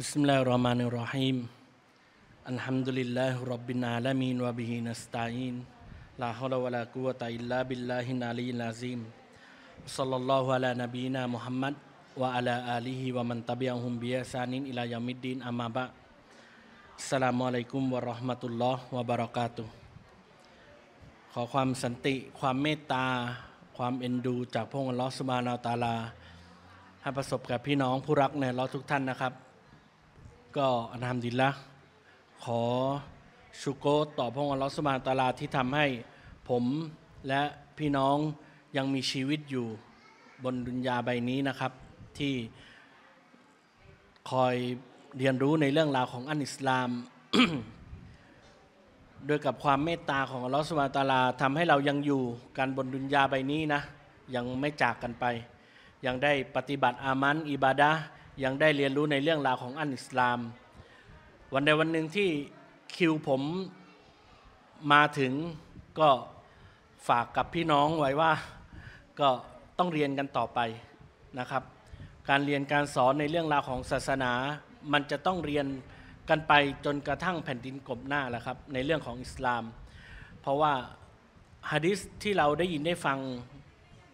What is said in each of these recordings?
بسم الله الرحمن الرحيم الحمد لله رب العالمين وبه نستعين لا حول ولا قوة إلا بالله العلي العظيم صلى الله على نبينا محمد وعلى آله ومن تبعهم بإحسان إلى يوم الدين أما بعد السلام عليكم ورحمة الله وبركاته ขอความสันติความเมตตาความเอ็นดูจากพระองค์ลอสบานาตาลาให้ประสบกับพี่น้องผู้รักในลอทุกท่านนะครับก็อันามดนละขอชูโก ต่อพระองค์ลอสมาตาลาที่ทำให้ผม และพี่น้องยังมีชีวิตอยู่บนดุนยาใบนี้นะครับ ที่คอยเรียนรู้ในเรื่องราวของอันอิสลามโดยกับความเมตตาของอลอสุาตาลาทำให้เรายังอยู่กันบนดุนยาใบนี้นะ ยังไม่จากกันไป ยังได้ปฏิบัติอามันอิบาดายังได้เรียนรู้ในเรื่องราวของอันอิสลาม วันใดวันหนึ่งที่คิวผมมาถึงก็ฝากกับพี่น้องไว้ว่าก็ต้องเรียนกันต่อไปนะครับ การเรียนการสอนในเรื่องราวของศาสนา มันจะต้องเรียนกันไปจนกระทั่งแผ่นดินกบหน้าแหละครับในเรื่องของอิสลาม เพราะว่าฮะดิษที่เราได้ยินได้ฟัง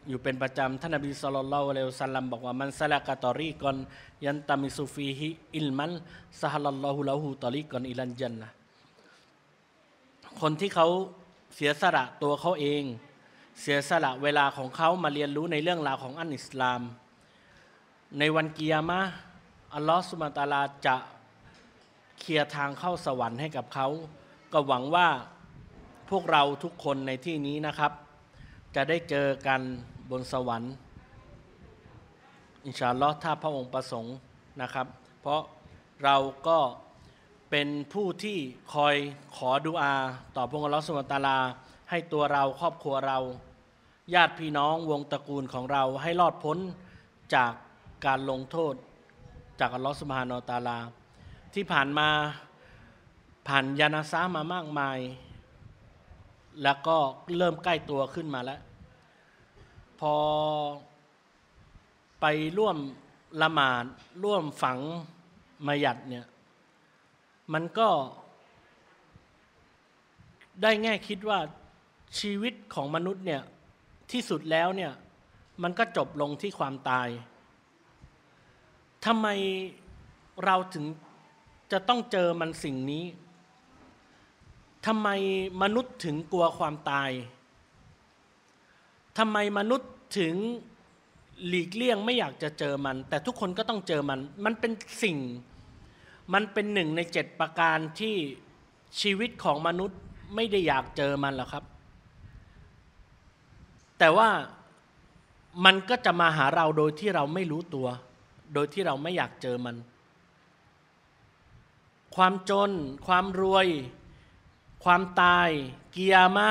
อยู่เป็นประจำท่านนบีสุลต่านละวสัลลัมบอกว่า มันสลักตอรีกอนยันตามิซูฟีฮิอิลมันสฮัลลอฮุลาหูตอรีกอนอิลันจันนะคนที่เขาเสียสละตัวเขาเอง เสียสละเวลาของเขามาเรียนรู้ในเรื่องราวของอันอิสลาม ในวันกิยามะอัลลอฮฺสุมาตาลาจะเคลียร์ทางเข้าสวรรค์ให้กับเขาก็หวังว่าพวกเราทุกคนในที่นี้นะครับ จะได้เจอกันบนสวรรค์ อินชาลอถ้าพระองค์ประสงค์นะครับ เพราะเราก็เป็นผู้ที่คอยขอดุอาต่อพระองค์ลอสุมตาลาให้ตัวเราครอบครัวเรา ญาติพี่น้องวงตระกูลของเรา ให้รอดพ้นจากการลงโทษ จากอัลลอฮฺสุบฮานอตาลาที่ผ่านมาผ่านยานาซามามากมาย แล้วก็เริ่มใกล้ตัวขึ้นมาแล้วพอไปร่วมละหมาดร่วมฝังมายัดเนี่ยมันก็ ได้แง่คิดว่าชีวิตของมนุษย์เนี่ยที่สุดแล้วเนี่ยมันก็จบลงที่ความตายทำไมเราถึงจะต้องเจอมันสิ่งนี้ทำไมมนุษย์ถึงกลัวความตายทำไมมนุษย์ถึงหลีกเลี่ยงไม่อยากจะเจอมัน แต่ทุกคนก็ต้องเจอมัน มันเป็นสิ่ง มันเป็นหนึ่งในเจ็ดประการที่ชีวิตของมนุษย์ไม่ได้อยากเจอมันหรอกครับ แต่ว่ามันก็จะมาหาเราโดยที่เราไม่รู้ตัว โดยที่เราไม่อยากเจอมัน ความจน ความรวย ความตายเกียร์มา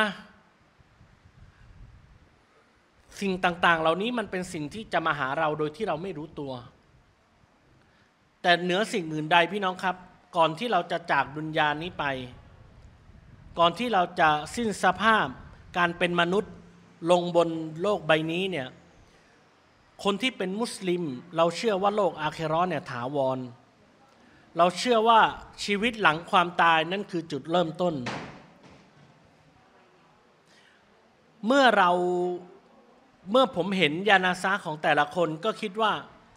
สิ่งต่าง ๆ เหล่านี้มันเป็นสิ่งที่จะมาหาเราโดยที่เราไม่รู้ตัว แต่เหนือสิ่งอื่นใดพี่น้องครับ ก่อนที่เราจะจากดุนยานี้ไป ก่อนที่เราจะสิ้นสภาพการเป็นมนุษย์ลงบนโลกใบนี้เนี่ย คนที่เป็นมุสลิมเราเชื่อว่าโลกอาเครอนเนี่ยถาวร เราเชื่อว่าชีวิตหลังความตายนั่นคือจุดเริ่มต้น เมื่อเราเมื่อผมเห็นยานาซาของแต่ละคนก็คิดว่า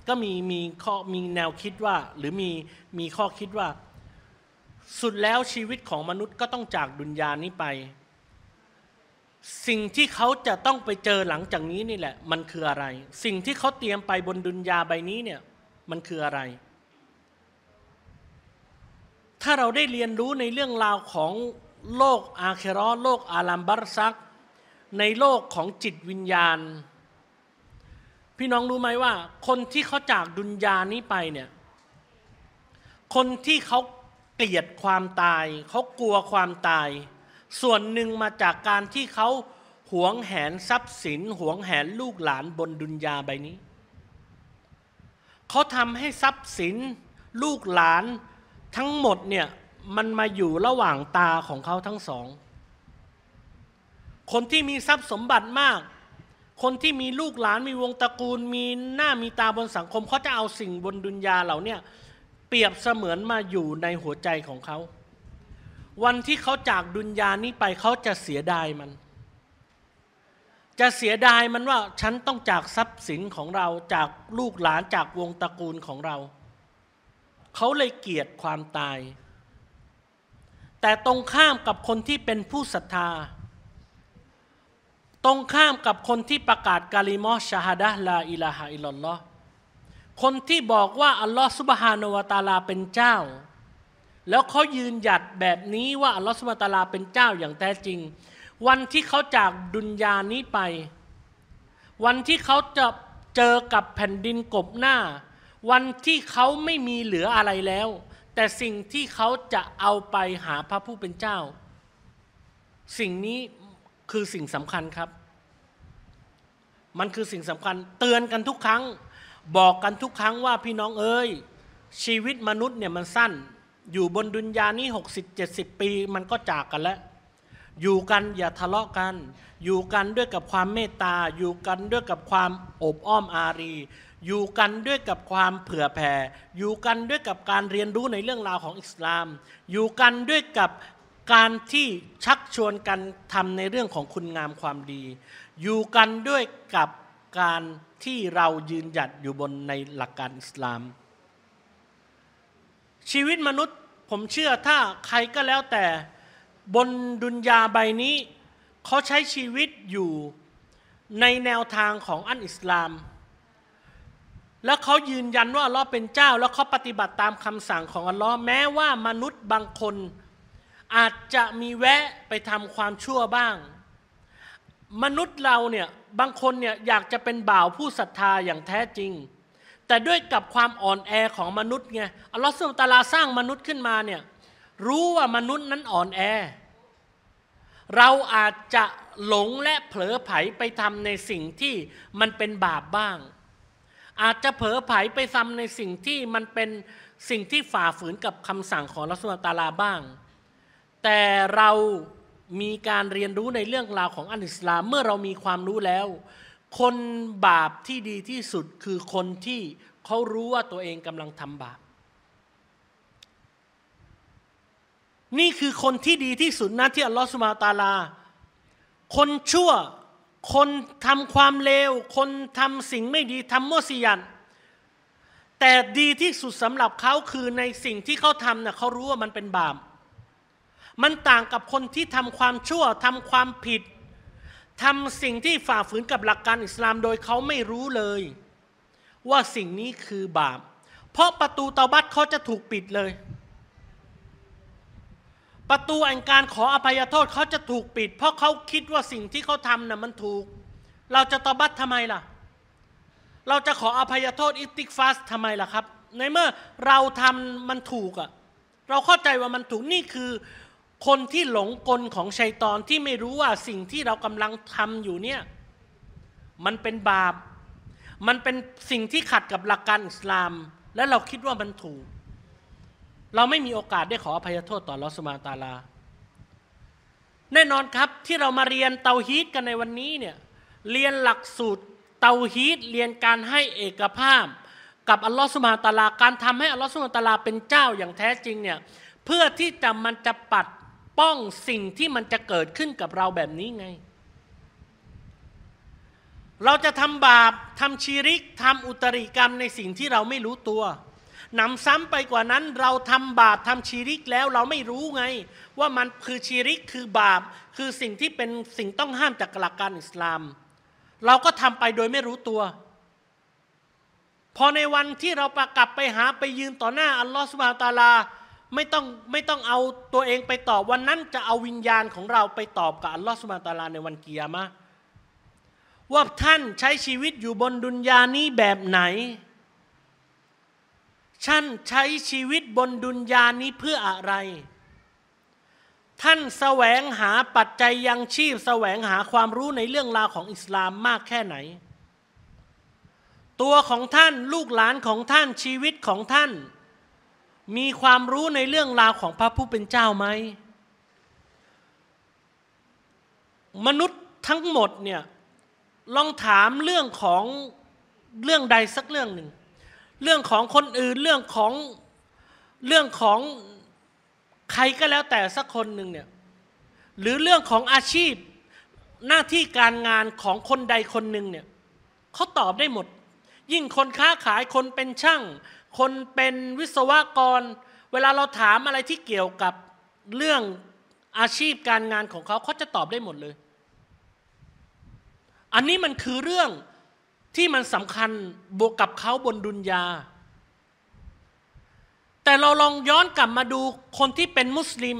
ก็มีมีข้อมีแนวคิดว่าหรือมีมีข้อคิดว่า สุดแล้วชีวิตของมนุษย์ก็ต้องจากดุนยานี้ไป สิ่งที่เขาจะต้องไปเจอหลังจากนี้นี่แหละ มันคืออะไร สิ่งที่เขาเตรียมไปบนดุนยาใบนี้เนี่ยมันคืออะไร ถ้าเราได้เรียนรู้ในเรื่องราวของโลกอาเครอโลกอาลัมบัรซักในโลกของจิตวิญญาณ พี่น้องรู้ไหมว่า คนที่เขาจากดุนยานี้ไปเนี่ยคนที่เขาเกลียดความตายเขากลัวความตาย ส่วนหนึ่งมาจากการที่เขาหวงแหนทรัพย์สินหวงแหนลูกหลานบนดุนยาใบนี้เขาทำให้ทรัพย์สิน ลูกหลานทั้งหมดเนี่ยมันมาอยู่ระหว่างตาของเขาทั้งสองคนที่มีทรัพย์สมบัติมาก คนที่มีลูกหลานมีวงตระกูล มีหน้ามีตาบนสังคม เขาจะเอาสิ่งบนดุนยาเหล่านี้เปรียบเสมือนมาอยู่ในหัวใจของเขา วันที่เขาจากดุนยานี้ไปเขาจะเสียดายมัน จะเสียดายมันว่าฉันต้องจากทรัพย์สินของเราจากลูกหลานจากวงตระกูลของเรา เขาเลยเกลียดความตาย แต่ตรงข้ามกับคนที่เป็นผู้ศรัทธาตรงข้ามกับคนที่ประกาศกาลิมอชาฮดะลาอิลาฮะอิลลอห์คนที่บอกว่าอัลลอฮ์สุบฮานวตาลาเป็นเจ้า แล้วเขายืนหยัดแบบนี้ว่าอัลลอฮ์สุบฮานตาลาเป็นเจ้าอย่างแท้จริง วันที่เขาจากดุนยานี้ไป วันที่เขาจะเจอกับแผ่นดินกบหน้า วันที่เขาไม่มีเหลืออะไรแล้ว แต่สิ่งที่เขาจะเอาไปหาพระผู้เป็นเจ้า สิ่งนี้คือสิ่งสำคัญครับ มันคือสิ่งสำคัญ เตือนกันทุกครั้งบอกกันทุกครั้งว่าพี่น้องเอ้ย ชีวิตมนุษย์เนี่ยมันสั้น อยู่บนดุนยานี้60 70ปี มันก็จากกันแล้ว อยู่กันอย่าทะเลาะกัน อยู่กันด้วยกับความเมตตาอยู่กันด้วยกับความอบอ้อมอารี อยู่กันด้วยกับความเผื่อแผ่อยู่กันด้วยกับการเรียนรู้ในเรื่องราวของอิสลาม อยู่กันด้วยกับการที่ชักชวนกันทำในเรื่องของคุณงามความดี อยู่กันด้วยกับการที่เรายืนหยัดอยู่บนในหลักการอิสลาม ชีวิตมนุษย์ผมเชื่อถ้าใครก็แล้วแต่บนดุนยาใบนี้เขาใช้ชีวิตอยู่ในแนวทางของอันอิสลาม แล้วเขายืนยันว่าอัลลอฮ์เป็นเจ้า แล้วเขาปฏิบัติตามคำสั่งของอัลลอฮ์แม้ว่ามนุษย์บางคนอาจจะมีแวะไปทำความชั่วบ้าง มนุษย์เราเนี่ยบางคนเนี่ยอยากจะเป็นบ่าวผู้ศรัทธาอย่างแท้จริง แต่ด้วยกับความอ่อนแอของมนุษย์ไงอัลลอฮฺสุลตาราสร้างมนุษย์ขึ้นมาเนี่ยรู้ว่ามนุษย์นั้นอ่อนแอ เราอาจจะหลงและเผลอไผไปทำในสิ่งที่มันเป็นบาปบ้าง อาจจะเผลอไผไปทำในสิ่งที่มันเป็นสิ่งที่ฝ่าฝืนกับคำสั่งของรัสุลตาลาบ้างแต่เรามีการเรียนรู้ในเรื่องราวของอันอิสลามเมื่อเรามีความรู้แล้ว คนบาปที่ดีที่สุดคือคนที่เขารู้ว่าตัวเองกำลังทำบาป นี่คือคนที่ดีที่สุดนะที่อัลลอฮฺสุมาตาลาคนชั่วคนทำความเลว คนทำสิ่งไม่ดีทำมั่วสียันแต่ดีที่สุดสำหรับเขาคือในสิ่งที่เขาทำนะ่ะเขารู้ว่ามันเป็นบาปมันต่างกับคนที่ทำความชั่วทำความผิดทำสิ่งที่ฝ่าฝืนกับหลักการอิสลาม โดยเขาไม่รู้เลย ว่าสิ่งนี้คือบาป เพราะประตูเตาบัตเขาจะถูกปิดเลย ประตูอั่งการขออภัยโทษเขาจะถูกปิดเพราะเขาคิดว่าสิ่งที่เขาทำนะ่ะมันถูก เราจะตบัตทำไมล่ะ เราจะขออภัยโทษอิติกฟาสทำไมล่ะครับในเมื่อเราทำมันถูกอะ่ะเราเข้าใจว่ามันถูกนี่คือคนที่หลงกลของชัยตอนที่ไม่รู้ว่าสิ่งที่เรากำลังทำอยู่เนี่ย มันเป็นบาป มันเป็นสิ่งที่ขัดกับหลักการอิสลาม และเราคิดว่ามันถูก เราไม่มีโอกาสได้ขออภัยโทษต่อลอสมาตาลา แน่นอนครับที่เรามาเรียนเตาฮีตกันในวันนี้เนี่ยเรียนหลักสูตรเตาฮีตเรียนการให้เอกภาพ กับอัลลอฮฺสุมาตาลาการทำให้อัลลอฮฺสุมาตาลาเป็นเจ้าอย่างแท้จริงเนี่ยเพื่อที่จะมันจะปัดป้องสิ่งที่มันจะเกิดขึ้นกับเราแบบนี้ไง เราจะทำบาปทำชีริกทำอุตริกรรมในสิ่งที่เราไม่รู้ตัวหนำซ้ำไปกว่านั้นเราทำบาปทำชีริกแล้วเราไม่รู้ไง ว่ามันคือชีริกคือบาปคือสิ่งที่เป็นสิ่งต้องห้ามจากหลักการอิสลาม เราก็ทำไปโดยไม่รู้ตัว พอในวันที่เราประกลับไปหาไปยืนต่อหน้าอัลลอฮฺสุบฮานตาลาไม่ต้องไม่ต้องเอาตัวเองไปตอบวันนั้น จะเอาวิญญาณของเราไปตอบกับอัลลอฮฺสุบานตาลาในวันเกียร์มาว่าท่านใช้ชีวิตอยู่บนดุนยานี้แบบไหนท่านใช้ชีวิตบนดุนยานี้เพื่ออะไร ท่านแสวงหาปัจจัยยังชีพแสวงหาความรู้ในเรื่องราวของอิสลามมากแค่ไหน ตัวของท่านลูกหลานของท่านชีวิตของท่านมีความรู้ในเรื่องราวของพระผู้เป็นเจ้าไหมมนุษย์ทั้งหมดเนี่ยลองถามเรื่องของเรื่องใดสักเรื่องหนึ่งเรื่องของคนอื่นเรื่องของเรื่องของใครก็แล้วแต่สักคนหนึ่งเนี่ยหรือเรื่องของอาชีพ หน้าที่การงานของคนใดคนหนึ่งเนี่ยเขาตอบได้หมด ยิ่งคนค้าขายคนเป็นช่างคนเป็นวิศวกร เวลาเราถามอะไรที่เกี่ยวกับเรื่องอาชีพการงานของเขาเขาจะตอบได้หมดเลย อันนี้มันคือเรื่องที่มันสำคัญบวกกับเขาบนดุนยา แต่เราลองย้อนกลับมาดูคนที่เป็นมุสลิม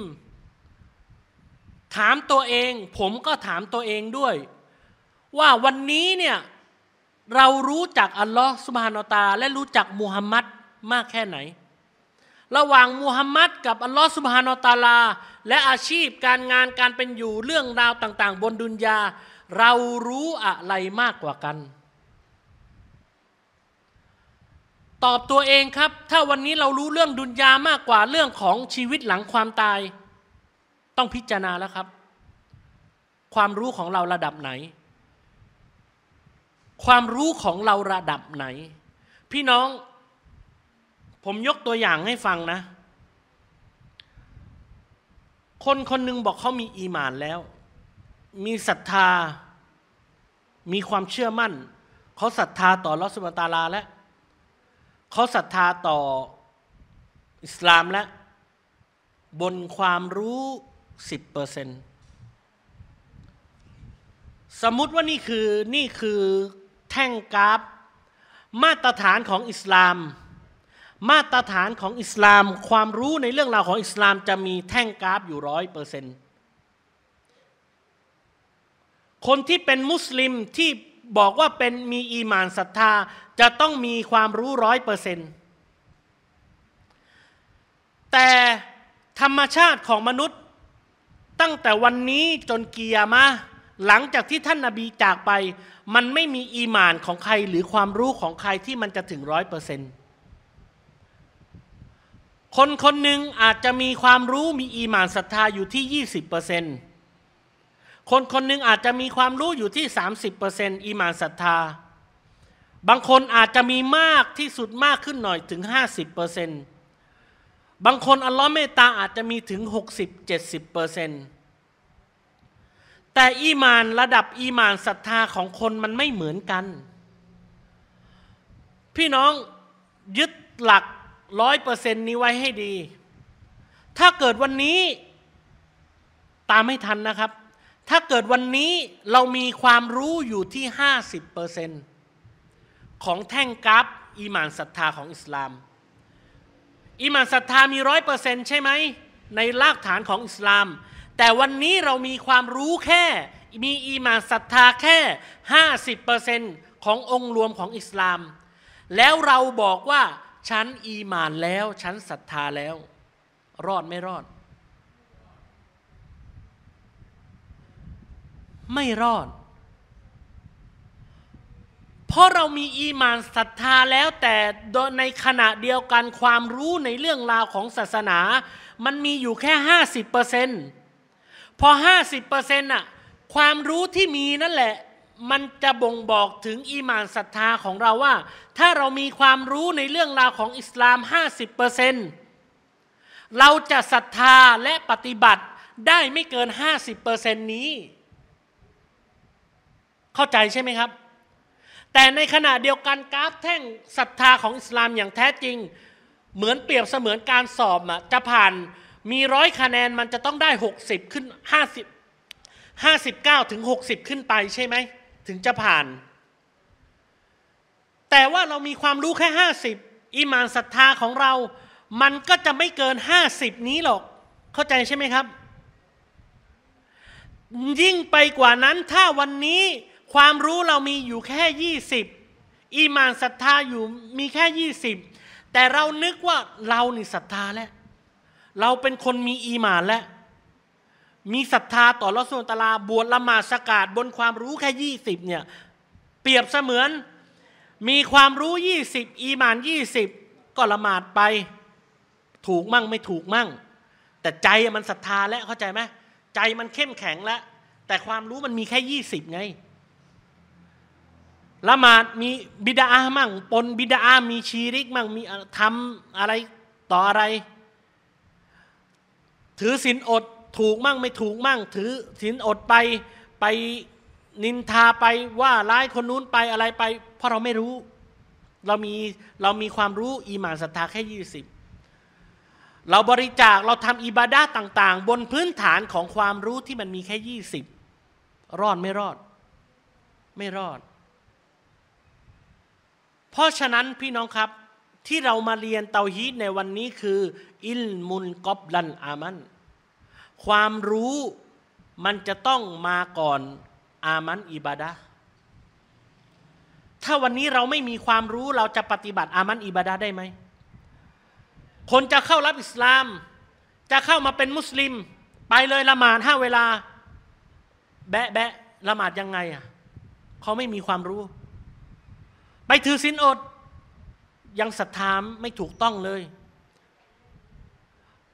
ถามตัวเอง ผมก็ถามตัวเองด้วย ว่าวันนี้เนี่ยเรารู้จักอัลลอฮ์สุบฮานอตาและรู้จักมูฮัมมัดมากแค่ไหน ระหว่างมูฮัมมัดกับอัลลอฮ์สุบฮานอตาลา และอาชีพการงานการเป็นอยู่เรื่องราวต่างๆ บนดุนยาเรารู้อะไรมากกว่ากัน ตอบตัวเองครับ ถ้าวันนี้เรารู้เรื่องดุนยามากกว่าเรื่องของชีวิตหลังความตาย ต้องพิจารณาแล้วครับ ความรู้ของเราระดับไหน ความรู้ของเราระดับไหน พี่น้องผมยกตัวอย่างให้ฟังนะ คนคนหนึ่งบอกเขามีอีมานแล้ว มีศรัทธา มีความเชื่อมั่น เขาศรัทธาต่อลอสุบตาลาแล้ว เขาศรัทธาต่ออิสลามแล้วบนความรู้สิบเปอร์เซ็นต์สมมุติว่านี่คือนี่คือแท่งกราฟมาตรฐานของอิสลามมาตรฐานของอิสลามความรู้ในเรื่องราวของอิสลามจะมีแท่งกราฟอยู่ร้อยเปอร์เซนต์คนที่เป็นมุสลิมที่บอกว่าเป็นมีอีมานศรัทธาจะต้องมีความรู้ร้อยเปอร์เซนต์แต่ธรรมชาติของมนุษย์ตั้งแต่วันนี้จนกิยามะหลังจากที่ท่านนาบีจากไป มันไม่มีอีมานของใครหรือความรู้ของใครที่มันจะถึงร้อยเปอร์เซนต์คนคนหนึ่งอาจจะมีความรู้มี อีหมานศรัทธาอยู่ที่20%คนคนหนึ่งอาจจะมีความรู้อยู่ที่30%อร์ซีหมานศรัทธา บางคนอาจจะมีมากที่สุดมากขึ้นหน่อยถึง50%บางคนอัลลอฮ์เมตตาอาจจะมีถึง60-70%แต่ อีมาน ระดับ อีมานศรัทธาของคนมันไม่เหมือนกัน พี่น้องยึดหลักร้อยเปอร์เซ็นต์นี้ไว้ให้ดี ถ้าเกิดวันนี้ตามไม่ทันนะครับ ถ้าเกิดวันนี้เรามีความรู้อยู่ที่ห้าสิบเปอร์เซ็นต์ของแท่งกราฟอีมานศรัทธาของอิสลามอีมานศรัทธามีร้อยเปอร์เซ็นต์ใช่ไหมในรากฐานของอิสลาม แต่วันนี้เรามีความรู้แค่ มีอีมานศรัทธาแค่ห้าสิบเปอร์เซ็นต์ขององค์รวมของอิสลาม แล้วเราบอกว่าฉันอีมานแล้ว ฉันศรัทธาแล้ว รอดไม่รอด ไม่รอดเพราะเรามีอีมานศรัทธาแล้วแต่ในขณะเดียวกันความรู้ในเรื่องราวของศาสนา มันมีอยู่แค่ห้าสิบเปอร์เซ็นต์พอห้าสิบเปอร์เซ็นต์อะความรู้ที่มีนั่นแหละมันจะบ่งบอกถึงอีมานศรัทธาของเราว่า ถ้าเรามีความรู้ในเรื่องราวของอิสลาม 50%เราจะศรัทธาและปฏิบัติได้ไม่เกิน 50%นี้ เข้าใจใช่ไหมครับ แต่ในขณะเดียวกันกราฟแท่งศรัทธาของอิสลามอย่างแท้จริง เหมือนเปรียบเสมือนการสอบอะจะผ่านมีร้อยคะแนนมันจะต้องได้ 60 ขึ้น 50 59 ถึง 60 ขึ้นไปใช่ไหมถึงจะผ่าน แต่ว่าเรามีความรู้แค่ห้าสิบอิมานศรัทธาของเรา มันก็จะไม่เกินห้าสิบนี้หรอก เข้าใจใช่ไหมครับ ยิ่งไปกว่านั้นถ้าวันนี้ความรู้เรามีอยู่แค่ยี่สิบอิมานศรัทธาอยู่มีแค่ยี่สิบแต่เรานึกว่าเรานี่ศรัทธาแล้วเราเป็นคนมีอีมานแล้วมีศรัทธาต่อลอสุนตลาบวชละหมาดสกาดบนความรู้แค่ยี่สิบเนี่ยเปรียบเสมือน มีความรู้ยี่สิบอีมานยี่สิบก็ละหมาดไป ถูกมั่งไม่ถูกมั่ง แต่ใจมันศรัทธาแล้วเข้าใจไหมใจมันเข้มแข็งแล้วแต่ความรู้มันมีแค่ยี่สิบไงละหมาดมีบิดาอามั่งปนบิดาอามีชีริกมั่งมีทำอะไรต่ออะไร ถือศีลอดถูกมั่งไม่ถูกมั่งถือศีลอดไปไปนินทาไปว่าร้ายคนนู้นไปอะไรไป เพราะเราไม่รู้ เรามีเรามีความรู้อีหมานศรัทธาแค่ยี่สิบเราบริจาคเราทำอิบาดาต่างๆ บนพื้นฐานของความรู้ที่มันมีแค่ยี่สิบรอดไม่รอด ไม่รอด เพราะฉะนั้นพี่น้องครับที่เรามาเรียนเตาฮีดในวันนี้คือ อิลมุนกอบลัน อามันความรู้มันจะต้องมาก่อน อามันอิบาดะถ้าวันนี้เราไม่มีความรู้เราจะปฏิบัติอามันอิบาดะได้ไหม คนจะเข้ารับอิสลาม จะเข้ามาเป็นมุสลิม ไปเลยละหมาดห้าเวลา แบะแบะละหมาดยังไงอ่ะเขาไม่มีความรู้ ไปถือสินอด ยังศรัทธาไม่ถูกต้องเลย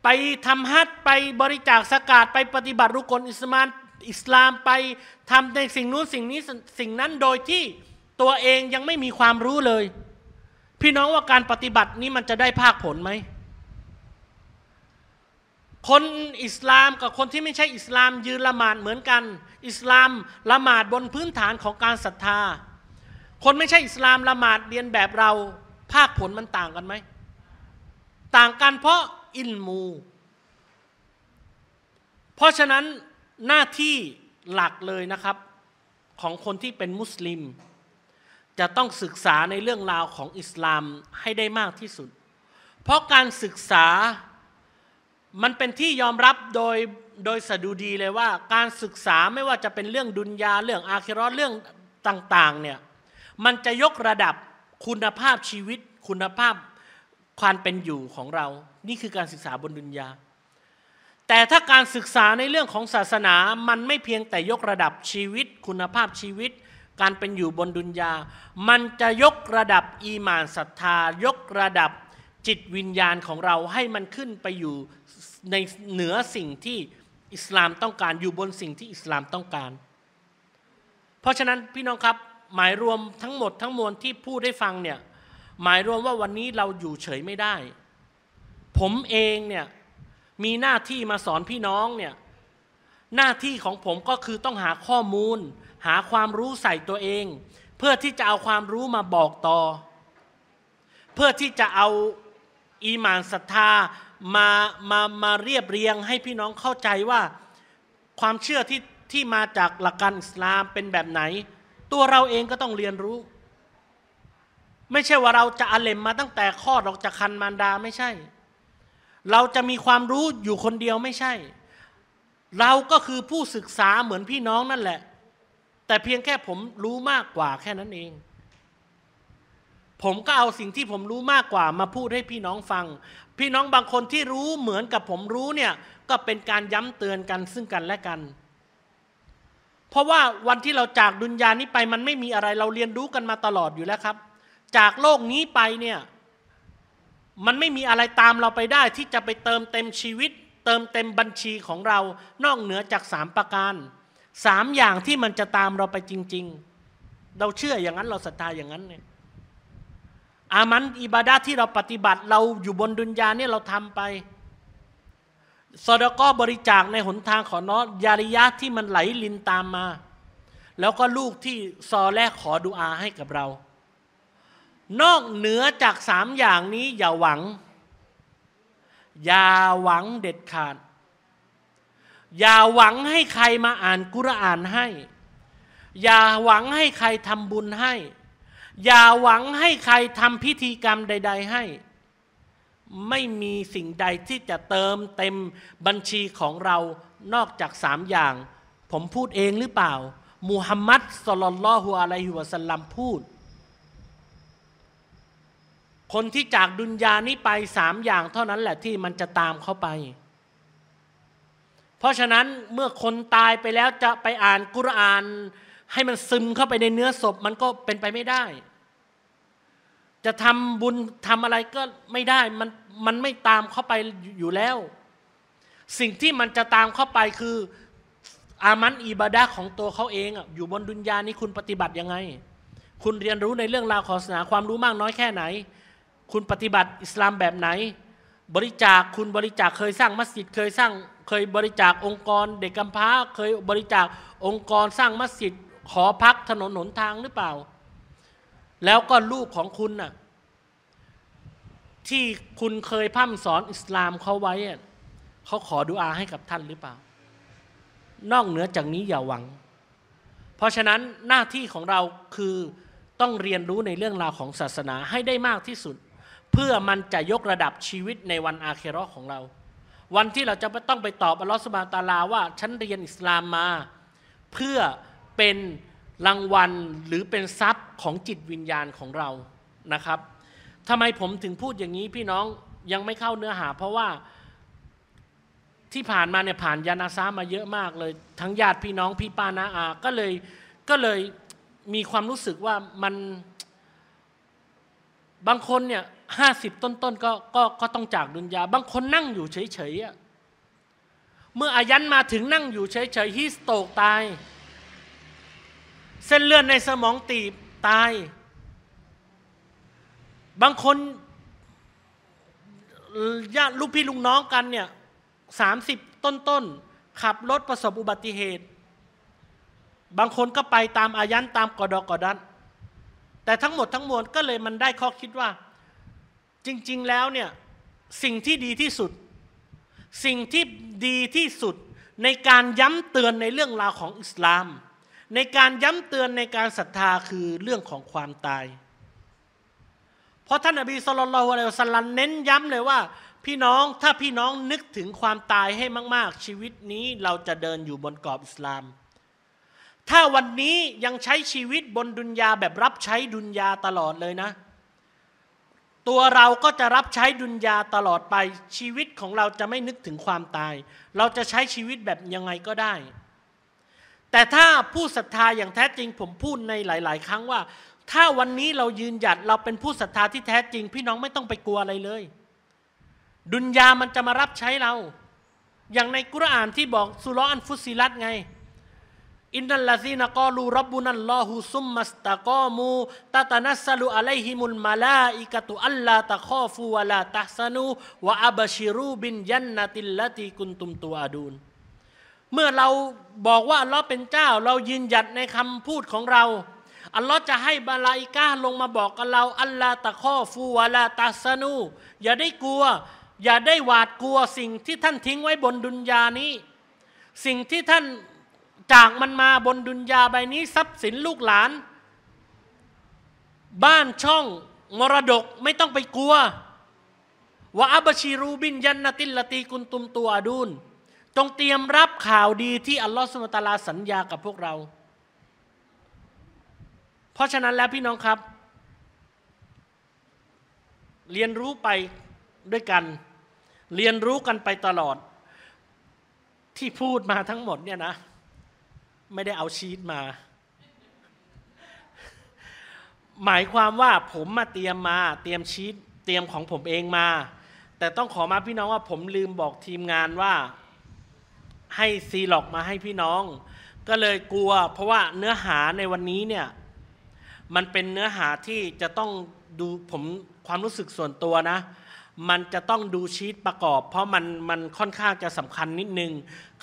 ไปทำฮัตไปบริจาคสกาดไปปฏิบัติรุกลอิสลามอิสลามไปทำในสิ่งนู้นสิ่งนี้สิ่งนั้นโดยที่ตัวเองยังไม่มีความรู้เลย พี่น้องว่าการปฏิบัตินี้มันจะได้ภาคผลไหม คนอิสลามกับคนที่ไม่ใช่อิสลามยืนละหมาดเหมือนกัน อิสลามละหมาดบนพื้นฐานของการศรัทธา คนไม่ใช่อิสลามละหมาดเรียนแบบเราภาคผลมันต่างกันไหมต่างกันเพราะอิลมูเพราะฉะนั้นหน้าที่หลักเลยนะครับของคนที่เป็นมุสลิม จะต้องศึกษาในเรื่องราวของอิสลามให้ได้มากที่สุด เพราะการศึกษามันเป็นที่ยอมรับโดยโดยสะดุดีเลยว่า การศึกษาไม่ว่าจะเป็นเรื่องดุนยาเรื่องอาคิรอเรื่องต่างๆเนี่ยมันจะยกระดับคุณภาพชีวิตคุณภาพความเป็นอยู่ของเรา นี่คือการศึกษาบนดุนยา แต่ถ้าการศึกษาในเรื่องของศาสนา มันไม่เพียงแต่ยกระดับชีวิต คุณภาพชีวิต การเป็นอยู่บนดุนยา มันจะยกระดับอีมานศรัทธา ยกระดับจิตวิญญาณของเราให้มันขึ้นไปอยู่ในเหนือสิ่งที่อิสลามต้องการ อยู่บนสิ่งที่อิสลามต้องการ เพราะฉะนั้นพี่น้องครับ หมายรวมทั้งหมดทั้งมวลที่พูดได้ฟังเนี่ยหมายรวมว่าวันนี้เราอยู่เฉยไม่ได้ ผมเองเนี่ยมีหน้าที่มาสอนพี่น้องเนี่ยหน้าที่ของผมก็คือต้องหาข้อมูล หาความรู้ใส่ตัวเอง เพื่อที่จะเอาความรู้มาบอกต่อ เพื่อที่จะเอาอีมานศรัทธามามามาเรียบเรียงให้พี่น้องเข้าใจว่า ความเชื่อที่ที่มาจากหลักการอิสลามเป็นแบบไหน ตัวเราเองก็ต้องเรียนรู้ไม่ใช่ว่าเราจะอเลมมาตั้งแต่คลอดออกจากคันมารดาไม่ใช่ เราจะมีความรู้อยู่คนเดียวไม่ใช่ เราก็คือผู้ศึกษาเหมือนพี่น้องนั่นแหละ แต่เพียงแค่ผมรู้มากกว่าแค่นั้นเอง ผมก็เอาสิ่งที่ผมรู้มากกว่ามาพูดให้พี่น้องฟัง พี่น้องบางคนที่รู้เหมือนกับผมรู้เนี่ย ก็เป็นการย้ำเตือนกันซึ่งกันและกัน เพราะว่าวันที่เราจากดุนยานี้ไปมันไม่มีอะไรเราเรียนรู้กันมาตลอดอยู่แล้วครับจากโลกนี้ไปเนี่ย มันไม่มีอะไรตามเราไปได้ที่จะไปเติมเต็มชีวิต เติมเต็มบัญชีของเรานอกเหนือจากสามประการสามอย่างที่มันจะตามเราไปจริง ๆ เราเชื่ออย่างนั้นเราศรัทธาอย่างนั้นเนี่ย อามันอิบาดาที่เราปฏิบัติเราอยู่บนดุนยาเนี่ยเราทำไปสดก็บริจาคในหนทางของนอยาริยะที่มันไหลลินตามมา แล้วก็ลูกที่ซอแลกขอดุอาให้กับเรานอกเหนือจากสามอย่างนี้ อย่าหวัง อย่าหวังเด็ดขาด อย่าหวังให้ใครมาอ่านกุรอานให้ อย่าหวังให้ใครทำบุญให้ อย่าหวังให้ใครทำพิธีกรรมใด ๆให้ ไม่มีสิ่งใดที่จะเติมเต็มบัญชีของเรานอกจากสามอย่าง ผมพูดเองหรือเปล่า มูฮัมมัดสลลัลลอฮุอะลัยฮิวะสัลลัมพูดคนที่จากดุนยานี้ไปสามอย่างเท่านั้นแหละที่มันจะตามเข้าไป เพราะฉะนั้นเมื่อคนตายไปแล้วจะไปอ่านกุราน ให้มันซึมเข้าไปในเนื้อศพมันก็เป็นไปไม่ได้ จะทำบุญทำอะไรก็ไม่ได้มันมันไม่ตามเข้าไปอยู่แล้ว สิ่งที่มันจะตามเข้าไปคือ อามันอิบาดาของตัวเขาเอง อยู่บนดุนยานี้คุณปฏิบัติยังไง คุณเรียนรู้ในเรื่องราวของศาสนาความรู้มากน้อยแค่ไหนคุณปฏิบัติอิสลามแบบไหน บริจาคคุณบริจาคเคยสร้างมัสยิดเคยสร้างเคยบริจาคองค์กรเด็กกำพร้าเคยบริจาคองค์กรสร้างมัสยิดขอพักถนนหนทางหรือเปล่า แล้วก็ลูกของคุณน่ะที่คุณเคยพร่ำสอนอิสลามเขาไว้เขาขอดุอาให้กับท่านหรือเปล่านอกเหนือจากนี้อย่าหวัง เพราะฉะนั้นหน้าที่ของเราคือต้องเรียนรู้ในเรื่องราวของศาสนาให้ได้มากที่สุดเพื่อมันจะยกระดับชีวิตในวันอาเคโรของเรา วันที่เราจะต้องไปตอบอัลลอฮฺสุบานตาลาว่าฉันเรียนอิสลามมา เพื่อเป็นรางวัลหรือเป็นทรัพย์ของจิตวิญญาณของเรานะครับทำไมผมถึงพูดอย่างนี้พี่น้องยังไม่เข้าเนื้อหา เพราะว่าที่ผ่านมาเนี่ยผ่านยานาซามาเยอะมากเลย ทั้งญาติพี่น้องพี่ป้าน้าอาก็เลยก็เลยมีความรู้สึกว่ามันบางคนเนี่ยห้าสิบต้นนก็ก็ก็ต้องจากดุนยา บางคนนั่งอยู่เฉยๆเมื่ออายันมาถึงนั่งอยู่เฉยๆฮิสโตกตาย เส้นเลือดในสมองตีบตาย บางคนญาติลูกพี่ลูกน้องกันเนี่ยสามสิบต้นต้นขับรถประสบอุบัติเหตุ บางคนก็ไปตามอายันตามกอดอกอดันแต่ทั้งหมดทั้งมวลก็เลยมันได้ข้อคิดว่าจริงๆแล้วเนี่ยสิ่งที่ดีที่สุด สิ่งที่ดีที่สุด ในการย้ำเตือนในเรื่องราวของอิสลาม ในการย้ำเตือนในการศรัทธาคือเรื่องของความตาย เพราะท่านอบีสลลลอะลัยสลันเน้นย้ำเลยว่า พี่น้องถ้าพี่น้องนึกถึงความตายให้มาก ๆ ชีวิตนี้เราจะเดินอยู่บนกรอบอิสลามถ้าวันนี้ยังใช้ชีวิตบนดุนยาแบบรับใช้ดุนยาตลอดเลยนะ ตัวเราก็จะรับใช้ดุนยาตลอดไปชีวิตของเราจะไม่นึกถึงความตาย เราจะใช้ชีวิตแบบยังไงก็ได้ แต่ถ้าผู้ศรัทธาอย่างแท้จริง ผมพูดในหลาย ๆ ครั้งว่า ถ้าวันนี้เรายืนหยัดเราเป็นผู้ศรัทธาที่แท้จริง พี่น้องไม่ต้องไปกลัวอะไรเลย ดุนยามันจะมารับใช้เรา อย่างในกุรอานที่บอกสุลอันฟุซิลัตไงอินนัลลซีนกอลูรับบุนัลลอฮุซุมมัสตะกอมูตะตะนัสซลุอะลัยฮิมุลมาลาอิกะตุอัลลาตะคอฟูวะลาตะซานูวะอับชิรูบินยันนติลละติกุนตุมตัวดูนเมื่อเราบอกว่าอัลลอฮ์เป็นเจ้า เรายืนหยัดในคำพูดของเราอัลลอฮ์จะให้บาลาอิกาลงมาบอกกับเรา อัลลาตะข้อฟูวะลาตาสนูอย่าได้กลัว อย่าได้หวาดกลัว สิ่งที่ท่านทิ้งไว้บนดุนยานี้ สิ่งที่ท่านจากมันมาบนดุนยาใบนี้ ทรัพย์สินลูกหลาน บ้านช่องมรดกไม่ต้องไปกลัวว่าอับชีรูบินยันนาติลตี กุนตุมตัวอดุนจงเตรียมรับข่าวดีที่ อัลลอฮฺสุลตาลาสัญญากับพวกเรา เพราะฉะนั้นแล้วพี่น้องครับ เรียนรู้ไปด้วยกัน เรียนรู้กันไปตลอด ที่พูดมาทั้งหมดเนี่ยนะไม่ได้เอาชีตมา หมายความว่าผมมาเตรียมมา เตรียมชีตเตรียมของผมเองมา แต่ต้องขอมาพี่น้องว่า ผมลืมบอกทีมงานว่า ให้ซีล็อกมาให้พี่น้อง ก็เลยกลัวเพราะว่าเนื้อหาในวันนี้เนี่ย มันเป็นเนื้อหาที่จะต้องดูผมความรู้สึกส่วนตัวนะมันจะต้องดูชีตประกอบ เพราะมันมันค่อนข้างจะสำคัญนิดนึง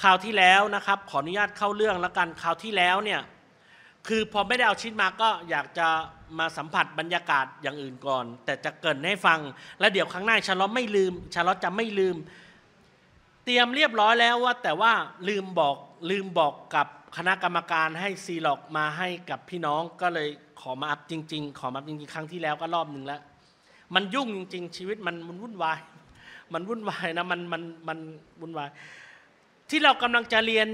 คราวที่แล้วนะครับ ขออนุญาตเข้าเรื่องแล้วกันคราวที่แล้วเนี่ยคือพอไม่ได้เอาชีตมาก็อยากจะมาสัมผัสบรรยากาศอย่างอื่นก่อน แต่จะเกิดให้ฟัง และเดี๋ยวครั้งหน้าชาลอตไม่ลืมชาลอตจะไม่ลืม เตรียมเรียบร้อยแล้วว่าแต่ว่าลืมบอกลืมบอกกับคณะกรรมการให้ซีล็อกมาให้กับพี่น้องก็เลยขอมาอัพจริงๆ ขอมาจริงๆครั้งที่แล้วก็รอบหนึ่งแล้วมันยุ่งจริงๆชีวิตมันมันวุ่นวายมันวุ่นวายนะมันมันมันวุ่นวาย ที่เรากำลังจะเรียน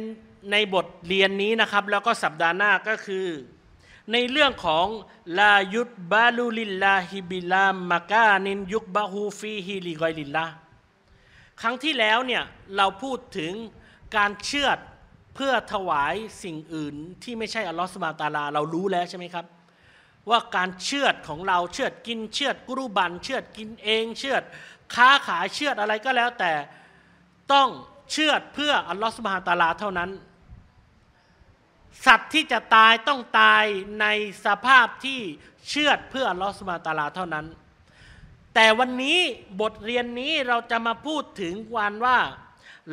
ในบทเรียนนี้นะครับ แล้วก็สัปดาห์หน้าก็คือในเรื่องของลายุดบาลูลิลลาฮิบิลามากานินยุคบาฮูฟีฮิลิกอยลิลลาครั้งที่แล้วเนี่ยเราพูดถึงการเชื่อเพื่อถวายสิ่งอื่น ที่ไม่ใช่อัลลอฮฺสุบาตาลาเรารู้แล้วใช่ไหมครับว่าการเชื่อดของเราเชื่อดกินเชื่อดกุรุบันเชื่อดกินเอง เชื่อดค้าขายเชื่อดอะไรก็แล้วแต่ต้องเชื่อดเพื่ออัลลอฮฺสุบฮานตาลาเท่านั้น สัตว์ที่จะตายต้องตายในสภาพที่เชื่อดเพื่ออัลลอฮฺสุบฮานตาลาเท่านั้น แต่วันนี้บทเรียนนี้เราจะมาพูดถึงวันว่า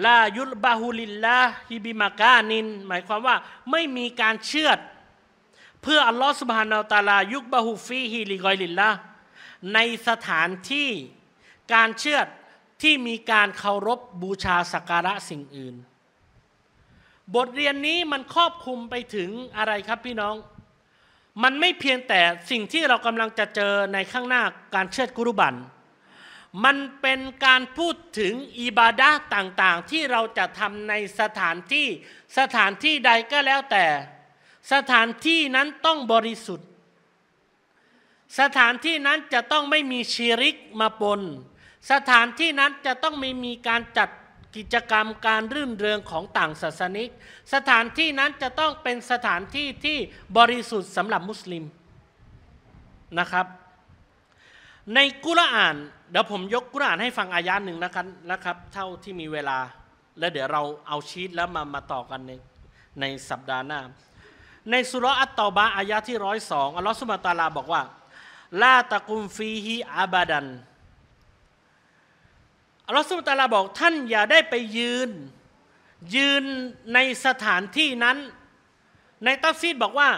ลายุลบาฮุลิลละฮิบิมากานิน หมายความว่าไม่มีการเชื่อดเพื่ออัลลอฮ์สุบฮานาอตาลา ยุคบาฮูฟีฮีลิกอยลิลละในสถานที่การเชื่อดที่มีการเคารพบูชาสักการะสิ่งอื่น บทเรียนนี้มันครอบคลุมไปถึงอะไรครับพี่น้อง มันไม่เพียงแต่สิ่งที่เรากำลังจะเจอในข้างหน้าการเชิดกุรุบันมันเป็นการพูดถึงอิบาดะต่าง ๆ ที่เราจะทำในสถานที่สถานที่ใดก็แล้วแต่สถานที่นั้นต้องบริสุทธิ์ สถานที่นั้นจะต้องไม่มีชีริกมาปน สถานที่นั้นจะต้องไม่มีการจัดกิจกรรมการรื่นเริงของต่างศาสนิก สถานที่นั้นจะต้องเป็นสถานที่ที่บริสุทธิ์สำหรับมุสลิมนะครับ ในกุรอานเดี๋ยวผมยกกุรอานให้ฟังอายาหนึ่งนะครับนะครับ เท่าที่มีเวลา แล้วเดี๋ยวเราเอาชีตแล้วมามาต่อกันในในสัปดาห์หน้าในสุรอัตตอบะอายะที่ร้อยสองอัลลอฮฺสุบตาลาบอกว่าลาตะกุมฟีฮิอาบาดันอัลลอฮฺสุบตาลาบอก ท่านอย่าได้ไปยืน ยืนในสถานที่นั้น ในตัฟซีดบอกว่า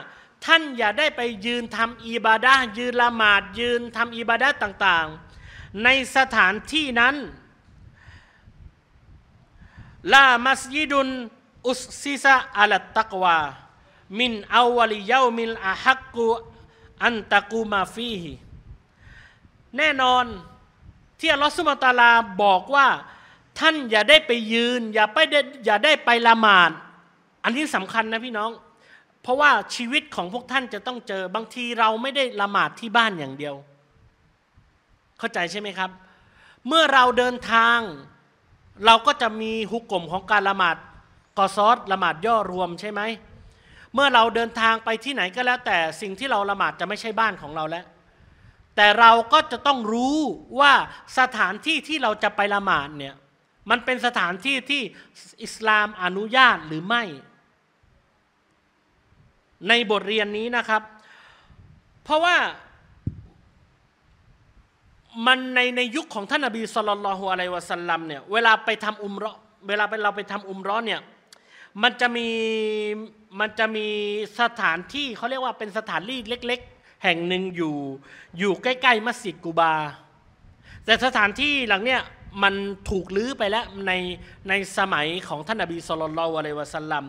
ท่านอย่าได้ไปยืนทำอิบาดะยืนละหมาด ยืนทำอิบาดะต่าง ๆ ในสถานที่นั้นลามัสยิดุนอุสซิซาอัลตักวามินอาวลิยามิลอาฮักกูอันตะกูมาฟีฮีแน่นอนที่อัลลอฮฺสุบตาลาบอกว่า ท่านอย่าได้ไปยืนอย่าไปอย่าได้ไปละหมาด อันนี้สำคัญนะพี่น้อง เพราะว่าชีวิตของพวกท่านจะต้องเจอบางทีเราไม่ได้ละหมาดที่บ้านอย่างเดียว เข้าใจใช่ไหมครับ เมื่อเราเดินทาง เราก็จะมีหุกกลมของการละหมาดกอซอสละหมาดย่อรวมใช่ไหมเมื่อเราเดินทางไปที่ไหนก็แล้ว แต่สิ่งที่เราละหมาดจะไม่ใช่บ้านของเราแล้ว แต่เราก็จะต้องรู้ว่าสถานที่ที่เราจะไปละหมาดเนี่ยมันเป็นสถานที่ที่อิสลามอนุญาตหรือไม่ ในบทเรียนนี้นะครับ เพราะว่ามันในในยุคของท่านอบีสลลอฮุอะลัยวะสัลลัมเนี่ยเวลาไปทำอุมรอเวลาเราไปทำอุมรอเนี่ยมันจะมีมันจะมีสถานที่เขาเรียกว่าเป็นสถานที่เล็ก ๆ แห่งหนึ่งอยู่ อยู่ใกล้ ๆ มัสยิดกูบา แต่สถานที่หลังเนี้ยมันถูกลื้อไปแล้ว ในในสมัยของท่านอบีสลลลอวะเลวะสัลลัม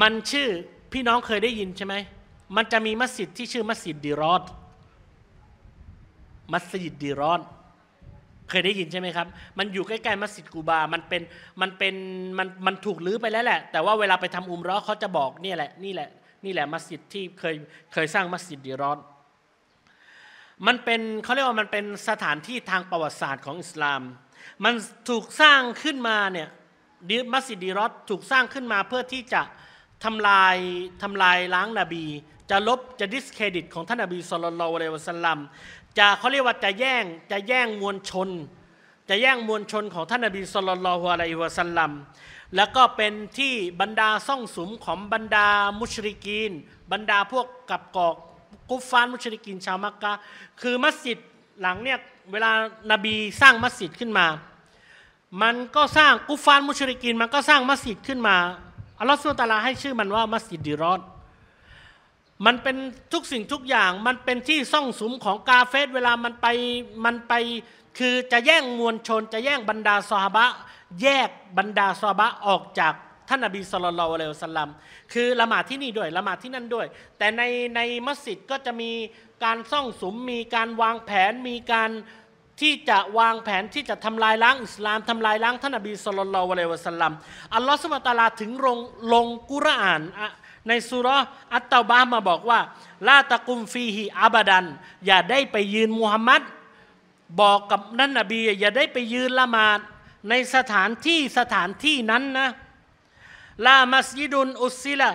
มันชื่อพี่น้องเคยได้ยินใช่ไหมมันจะมีมัสยิดที่ชื่อ มัสยิดดีรอด มัสยิดดีรอดเคยได้ยินใช่ไหมครับ มันอยู่ใกล้ๆมัสยิดกูบา มันเป็น มันเป็น มัน มันถูกลื้อไปแล้วแหละ แต่ว่าเวลาไปทำอุมร้อเขาจะบอกนี่แหละ นี่แหละ นี่แหละมัสยิดที่เคย เคยสร้างมัสยิดดีรอนมันเป็นเขาเรียกว่ามันเป็นสถานที่ทางประวัติศาสตร์ของอิสลาม มันถูกสร้างขึ้นมาเนี่ยมัสยิดดีรอดถูกสร้างขึ้นมาเพื่อที่จะทำลายทำลายล้างนาบี จะลบ จะดิสเครดิตของท่านนาบีสุลต่านละวะสัลลัมจะเขาเรียกว่าจะแย่งจะแย่งมวลชน จะแย่งมวลชนของท่านนบีสุลตาลฮุอะลัยฮิวะสัลลัมแล้วก็เป็นที่บรรดาซ่องสุมของบรรดามุชริกีนบรรดาพวกกับกอกกุฟฟานมุชริกินชาวมักกะคือมัสยิดหลังเนี่ยเวลานาบีสร้างมัสยิดขึ้นมา มันก็สร้างกุฟฟานมุชริกินมันก็สร้างมัสยิดขึ้นมาอัลลอฮฺสุลตาราให้ชื่อมันว่ามัสยิดดีรอดมันเป็นทุกสิ่งทุกอย่างมันเป็นที่ซ่องสุมของกาเฟสเวลามันไปมันไป คือจะแย่งมวลชนจะแย่งบรรดาซอฮาบะแยกบรรดาซอฮาบะออกจากท่านับีสุลล่านอะลัยสลัมคือละหมาดที่นี่ด้วยละหมาดที่นั่นด้วย แต่ในในมัสยิดก็จะมีการซ่องสุม มีการวางแผนมีการที่จะวางแผนที่จะทำลายล้างอิสลามทำลายล้างท่านับีสุลล่านอะลัยสลัมอัลลอฮฺสุบตาลาถึงลงลงกุรอานในสุรอัตตาบามาบอกว่าลาตะกุมฟีฮิอาบดัน อย่าได้ไปยืนมูฮัมมัดบอกกับนั่นนบีอย่าได้ไปยืนละหมาดในสถานที่สถานที่นั้นนะลามัสยิดุนอุสซิละ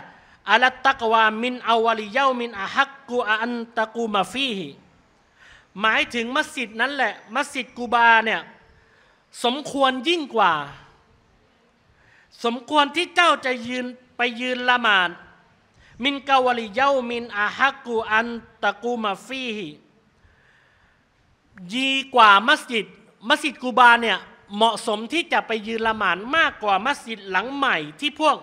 อัลตักวามินอาวลิยามินอะฮักกูอันตะกูมาฟีฮิหมายถึงมัสยิดนั้น แหละ มัสยิดกูบาเนี่ยสมควรยิ่งกว่า สมควรที่เจ้าจะยืนไปยืนละหมาดมินกาวลิเยามินอาฮักกูอันตะกูมาฟีฮีดีกว่ามัสยิด มัสยิดกูบาเนี่ยเหมาะสมที่จะไปยืนละหมาดมากกว่า มัสยิดหลังใหม่ที่พวก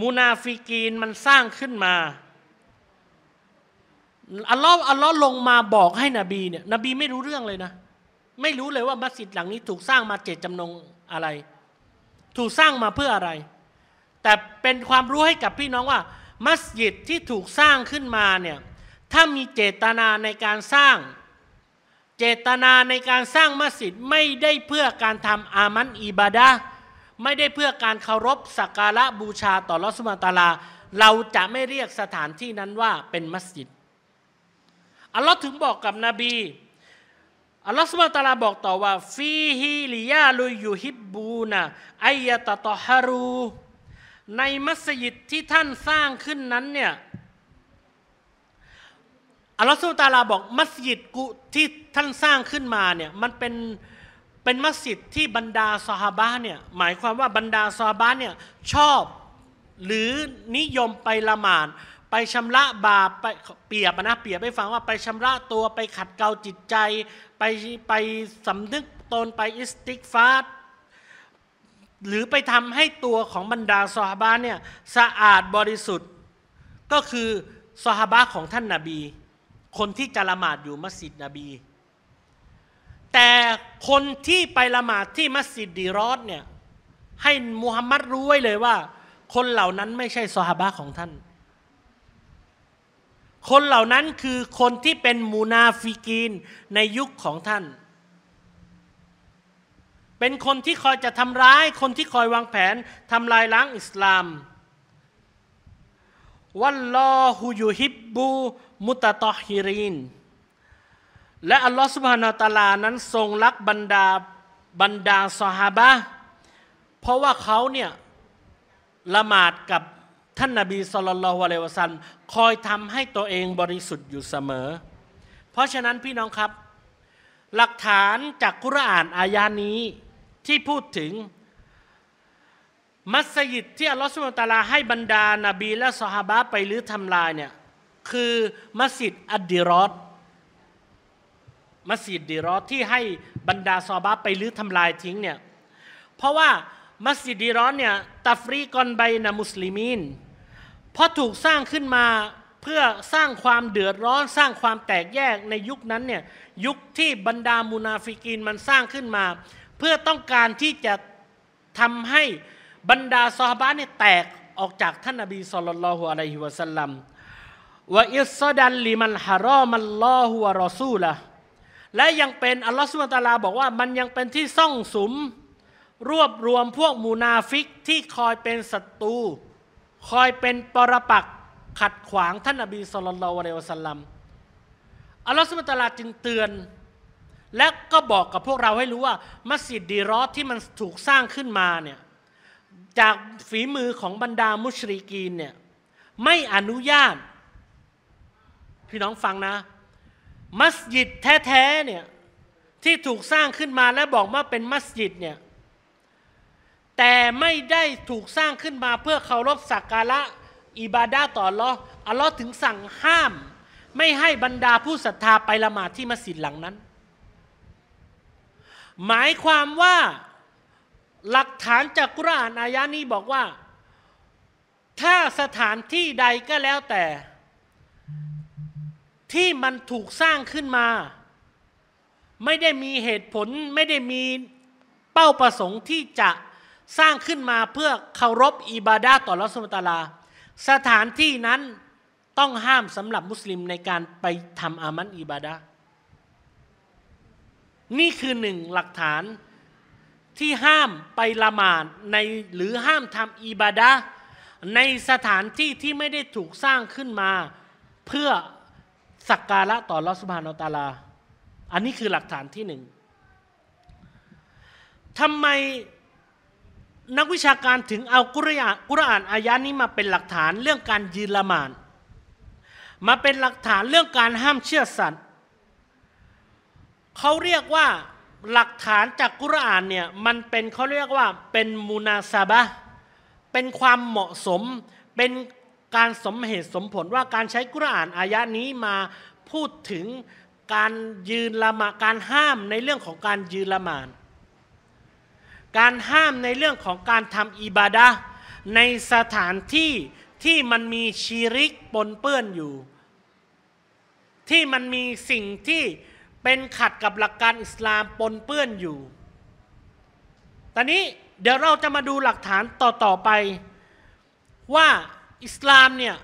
มูนาฟิกีนมันสร้างขึ้นมาอัลลอฮ์อัลลอฮ์ลงมาบอกให้นบีเนี่ยนบีไม่รู้เรื่องเลยนะ ไม่รู้เลยว่า มัสยิดหลังนี้ถูกสร้างมาเจตจำนงอะไร ถูกสร้างมาเพื่ออะไร แต่เป็นความรู้ให้กับพี่น้องว่ามัสยิดที่ถูกสร้างขึ้นมาเนี่ยถ้ามีเจตนาในการสร้าง เจตนาในการสร้างมัสยิด ไม่ได้เพื่อการทำอามันอิบาดะไม่ได้เพื่อการเคารพสักการะบูชาต่อลอสุมาตาลา เราจะไม่เรียกสถานที่นั้นว่าเป็นมัสยิดอัลลอฮ์ถึงบอกกับนบีอัลลอฮ์สุบะตาลาบอกต่อว่าฟีฮิลิยาลุยยูฮิบบูนะไอยะตะตอฮารูในมัสยิดที่ท่านสร้างขึ้นนั้นเนี่ย อัลลอฮฺสุลตาลาบอก มัสยิดกุที่ท่านสร้างขึ้นมาเนี่ยมันเป็นเป็นมัสยิดที่บรรดาซาฮาบะเนี่ยหมายความว่าบรรดาซาฮาบะเนี่ยชอบหรือนิยมไปละหมาดไปชำระบาปไปเปียบนะเปียบไปฟังว่าไปชำระตัวไปขัดเกลาจิตใจ ไปไปสำนึกตนไปอิสติกฟาดหรือไปทำให้ตัวของบรรดาสหบาเนี่ยสะอาดบริสุทธิ์ ก็คือสหบาของท่านนาบี คนที่จะละหมาดอยู่มัสยิดนบี แต่คนที่ไปละหมาดที่มัสยิดดีรอดเนี่ยให้มุฮัมมัดรู้ไว้เลยว่า คนเหล่านั้นไม่ใช่สหบาของท่าน คนเหล่านั้นคือคนที่เป็นมูนาฟิกีนในยุคของท่านเป็นคนที่คอยจะทำร้าย คนที่คอยวางแผนทำลายล้างอิสลาม วัลลอฮุยูฮิบบูมุตตอฮิรีนและอัลลอฮฺสุบฮานาตาลา นั้นทรงรักบรรดาบรรดาสหาบะเพราะว่าเขาเนี่ย ละหมาดกับท่านนาบีสุลต่านละวะเลวะซันคอยทำให้ตัวเองบริสุทธิ์อยู่เสมอ เพราะฉะนั้นพี่น้องครับ หลักฐานจากกุรอานอายานี้ที่พูดถึง มัสยิดที่อัลลอฮฺสุบตาลาให้บรรดานาบีและสหบาไปรื้อทำลายเนี่ยคือมัสยิดอัดดิรอตมัสยิดดิรอตที่ให้บรรดาซอบาไปรื้อทำลายทิ้งเนี่ยเพราะว่ามัสยิดดิรอตเนี่ยตัฟรีกอนไบนามุสลิมีนเพราะถูกสร้างขึ้นมาเพื่อสร้างความเดือดร้อนสร้างความแตกแยกในยุคนั้นเนี่ยยุคที่บรรดามุนาฟิกีนมันสร้างขึ้นมาเพื่อต้องการที่จะทำให้บรรดาซอฮาบะเนี่ยแตกออกจากท่านนบีสุลต่านลฮุอะลัยฮิวะสัลลัม วะอิสดันลิมันฮารอมัลลอฮุวะรอซูละ และยังเป็นอัลลอฮฺสุบตาลาบอกว่ามันยังเป็นที่ซ่องสุม รวบรวมพวกมูนาฟิกที่คอยเป็นศัตรูคอยเป็นปรปักขัดขวางท่านนบีสุลต่านลฮุอะลัยฮิวะสัลลัม อัลลอฮฺสุบตาลาจึงเตือนและก็บอกกับพวกเราให้รู้ว่า มัสยิดดีรอสที่มันถูกสร้างขึ้นมาเนี่ยจากฝีมือของบรรดามุชริกีนเนี่ยไม่อนุญาต พี่น้องฟังนะ มัสยิดแท้ๆเนี่ยที่ถูกสร้างขึ้นมาและบอกว่าเป็นมัสยิดเนี่ยแต่ไม่ได้ถูกสร้างขึ้นมาเพื่อเคารพสักการะอิบาดาต่อลออัลลอฮ์ถึงสั่งห้าม ไม่ให้บรรดาผู้ศรัทธาไปละหมาดที่มัสยิดหลังนั้นหมายความว่าหลักฐานจากกุรานอายะนี้บอกว่า ถ้าสถานที่ใดก็แล้วแต่ ที่มันถูกสร้างขึ้นมา ไม่ได้มีเหตุผลไม่ได้มีเป้าประสงค์ที่จะสร้างขึ้นมาเพื่อเคารพอิบาดาต่อรัสุมตาลา สถานที่นั้นต้องห้ามสำหรับมุสลิมในการไปทำอามันอิบาดานี่คือหนึ่งหลักฐานที่ห้ามไปละหมาดในหรือห้ามทำอิบาดะในสถานที่ที่ไม่ได้ถูกสร้างขึ้นมาเพื่อสักการะต่อลอสบานอตาลาอันนี้คือหลักฐานที่หนึ่งทำไมนักวิชาการถึงเอากุรอากุรอานอายะนี้มาเป็นหลักฐานเรื่องการยืนละหมาดมาเป็นหลักฐานเรื่องการห้ามเชื่อสัตวเขาเรียกว่าหลักฐานจากกุรอานเนี่ย มันเป็นเขาเรียกว่าเป็นมูนาซาบะเป็นความเหมาะสมเป็นการสมเหตุสมผลว่าการใช้กุรอานอายะนี้มาพูดถึงการยืนละมาการห้ามในเรื่องของการยืนละมาดการห้ามในเรื่องของการทำอิบาดะในสถานที่ที่มันมีชีริกปนเปื้อนอยู่ ที่มันมีสิ่งที่เป็นขัดกับหลักการอิสลามปนเปื้อนอยู่ ตอนนี้เดี๋ยวเราจะมาดูหลักฐานต่อต่อไปว่าอิสลาม เนี่ย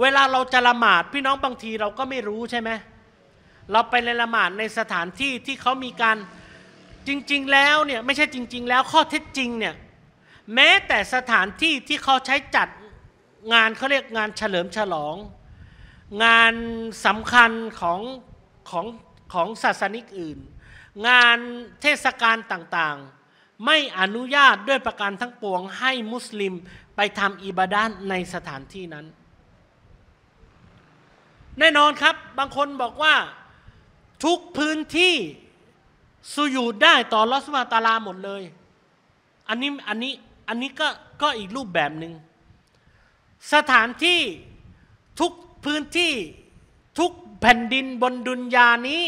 เวลาเราจะละหมาดพี่น้องบางทีเราก็ไม่รู้ใช่ไหม เราไปละหมาดในสถานที่ที่เขามีการจริงๆแล้วเนี่ยไม่ใช่จริง ๆ แล้ว ข้อเท็จจริงเนี่ยแม้แต่สถานที่ที่เขาใช้จัดงานเขาเรียกงานเฉลิมฉลอง งานสำคัญของของของศาสนิกอื่น งานเทศกาลต่างๆ ไม่อนุญาตด้วยประการทั้งปวงให้มุสลิมไปทำอิบาดานในสถานที่นั้น แน่นอนครับบางคนบอกว่าทุกพื้นที่สุยูดได้ต่อลอสมาตาลาหมดเลย อันนี้อันนี้อันนี้ก็ก็อีกรูปแบบหนึง่งสถานที่ทุกพื้นที่ทุกแผ่นดินบนดุนยานี้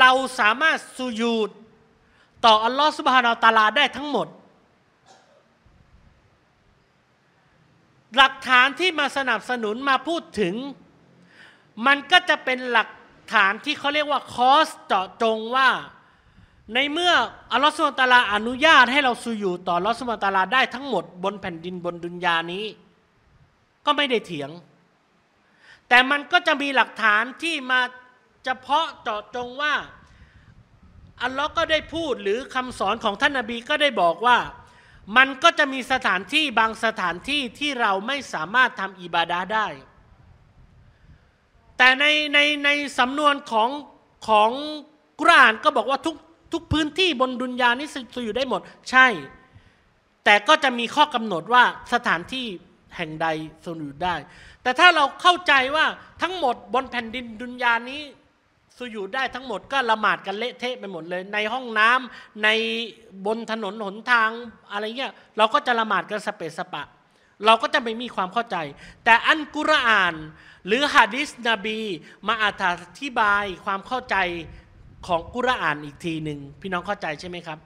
เราสามารถสุยูด ต่ออัลลอฮฺสุบฮานาตาลาได้ทั้งหมด หลักฐานที่มาสนับสนุนมาพูดถึง มันก็จะเป็นหลักฐานที่เขาเรียกว่าคอสเจาะจงว่า ในเมื่ออัลลอฮฺสุบฮาานตาลาอนุญาต ให้เราสุยูต่ออัลลอฮฺสุบฮาานตาลาได้ทั้งหมด บนแผ่นดินบนดุนยานี้ ก็ไม่ได้เถียง แต่มันก็จะมีหลักฐานที่มาเฉพาะเจาะจงว่าอัลลอฮ์ก็ได้พูดหรือคำสอนของท่านนาบีก็ได้บอกว่า มันก็จะมีสถานที่บางสถานที่ที่เราไม่สามารถทำอิบาดาได้ แต่ในในในสำนวนของของกุรานก็บอกว่าทุกทุกพื้นที่บนดุนยานี้จะอยู่ได้หมด ใช่ แต่ก็จะมีข้อกำหนดว่าสถานที่แห่งใดส่นอยู่ได้ แต่ถ้าเราเข้าใจว่าทั้งหมดบนแผ่นดินดุนยานี้สุยูดได้ทั้งหมดก็ละหมาดกันเละเทะไปหมดเลย ในห้องน้ำในบนถนนหนทางอะไรเงี้ยเราก็จะละหมาดกันสเปสปะ เราก็จะไม่มีความเข้าใจ แต่อันกุรอาน หรือฮะดิษนบี มาอธิบายความเข้าใจของกุรอานอีกทีหนึ่งพี่น้องเข้าใจใช่ไหมครับ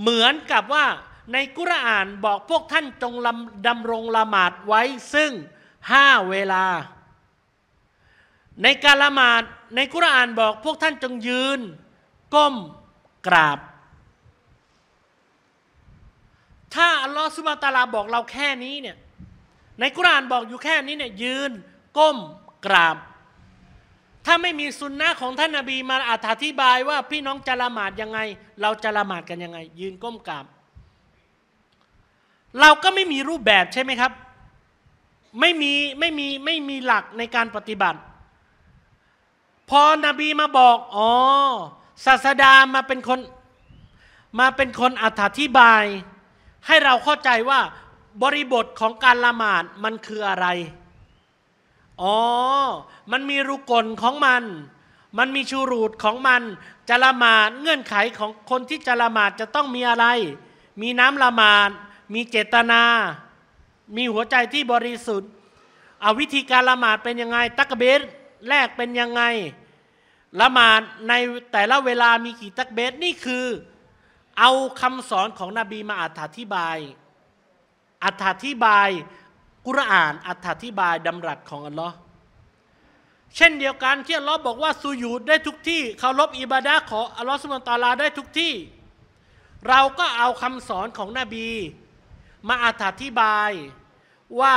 เหมือนกับว่าในกุรอานบอกพวกท่านจงดำรงละหมาดไว้ซึ่งห้าเวลาในการละหมาดในคุรานบอกพวกท่านจงยืน ก้มกราบ ถ้าอัลลอฮฺสุบะตาลาบอกเราแค่นี้เนี่ยในกุรานบอกอยู่แค่นี้เนี่ยยืนก้มกราบ ถ้าไม่มีสุนนะของท่านนาบีมาอธิบายว่าพี่น้องจะละหมาดยังไง เราจะละหมาดกันยังไง ยืนก้มกราบ เราก็ไม่มีรูปแบบใช่ไหมครับ ไม่มีไม่มีไม่มีหลักในการปฏิบัติพอนบีมาบอก อ๋อ ศาสดามาเป็นคน มาเป็นคนอธิบาย ให้เราเข้าใจว่า บริบทของการละหมาดมันคืออะไร อ๋อ มันมีรุกลของมัน มันมีชูรูดของมัน จะละหมาดเงื่อนไขของคนที่จะละหมาดจะต้องมีอะไร มีน้ำละหมาด มีเจตนา มีหัวใจที่บริสุทธิ์เอาวิธีการละหมาดเป็นยังไงตักเบรแรกเป็นยังไงละหมาดในแต่ละเวลามีกี่ตักเบสนี่คือ เอาคำสอนของนบีมาอธิบายอธิบายกุรอานอธิบายดำรัสของอัลลอฮ์เช่นเดียวกันที่อัลลอฮ์บอกว่าสุยูดได้ทุกที่เคารพอิบาดะของอัลลอฮ์สุบานตาลาได้ทุกที่ เราก็เอาคำสอนของนบีมาอธิบายว่า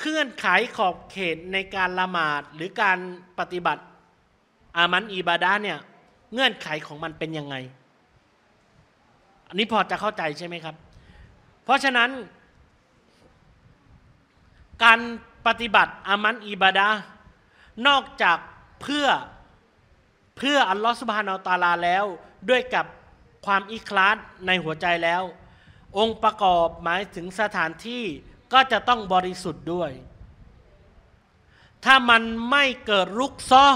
เคลื่อนไขขอบเขตในการละหมาดหรือการปฏิบัติอามันอิบาดาเนี่ย เงื่อนไขของมันเป็นยังไง อันนี้พอจะเข้าใจใช่ไหมครับ เพราะฉะนั้น การปฏิบัติอามันอิบาดา นอกจากเพื่อเพื่ออัลลอฮฺสุบฮานาตาลาแล้ว ด้วยกับความอิคลาสในหัวใจแล้ว องค์ประกอบหมายถึงสถานที่ก็จะต้องบริสุทธิ์ด้วย ถ้ามันไม่เกิดลุกซ้อ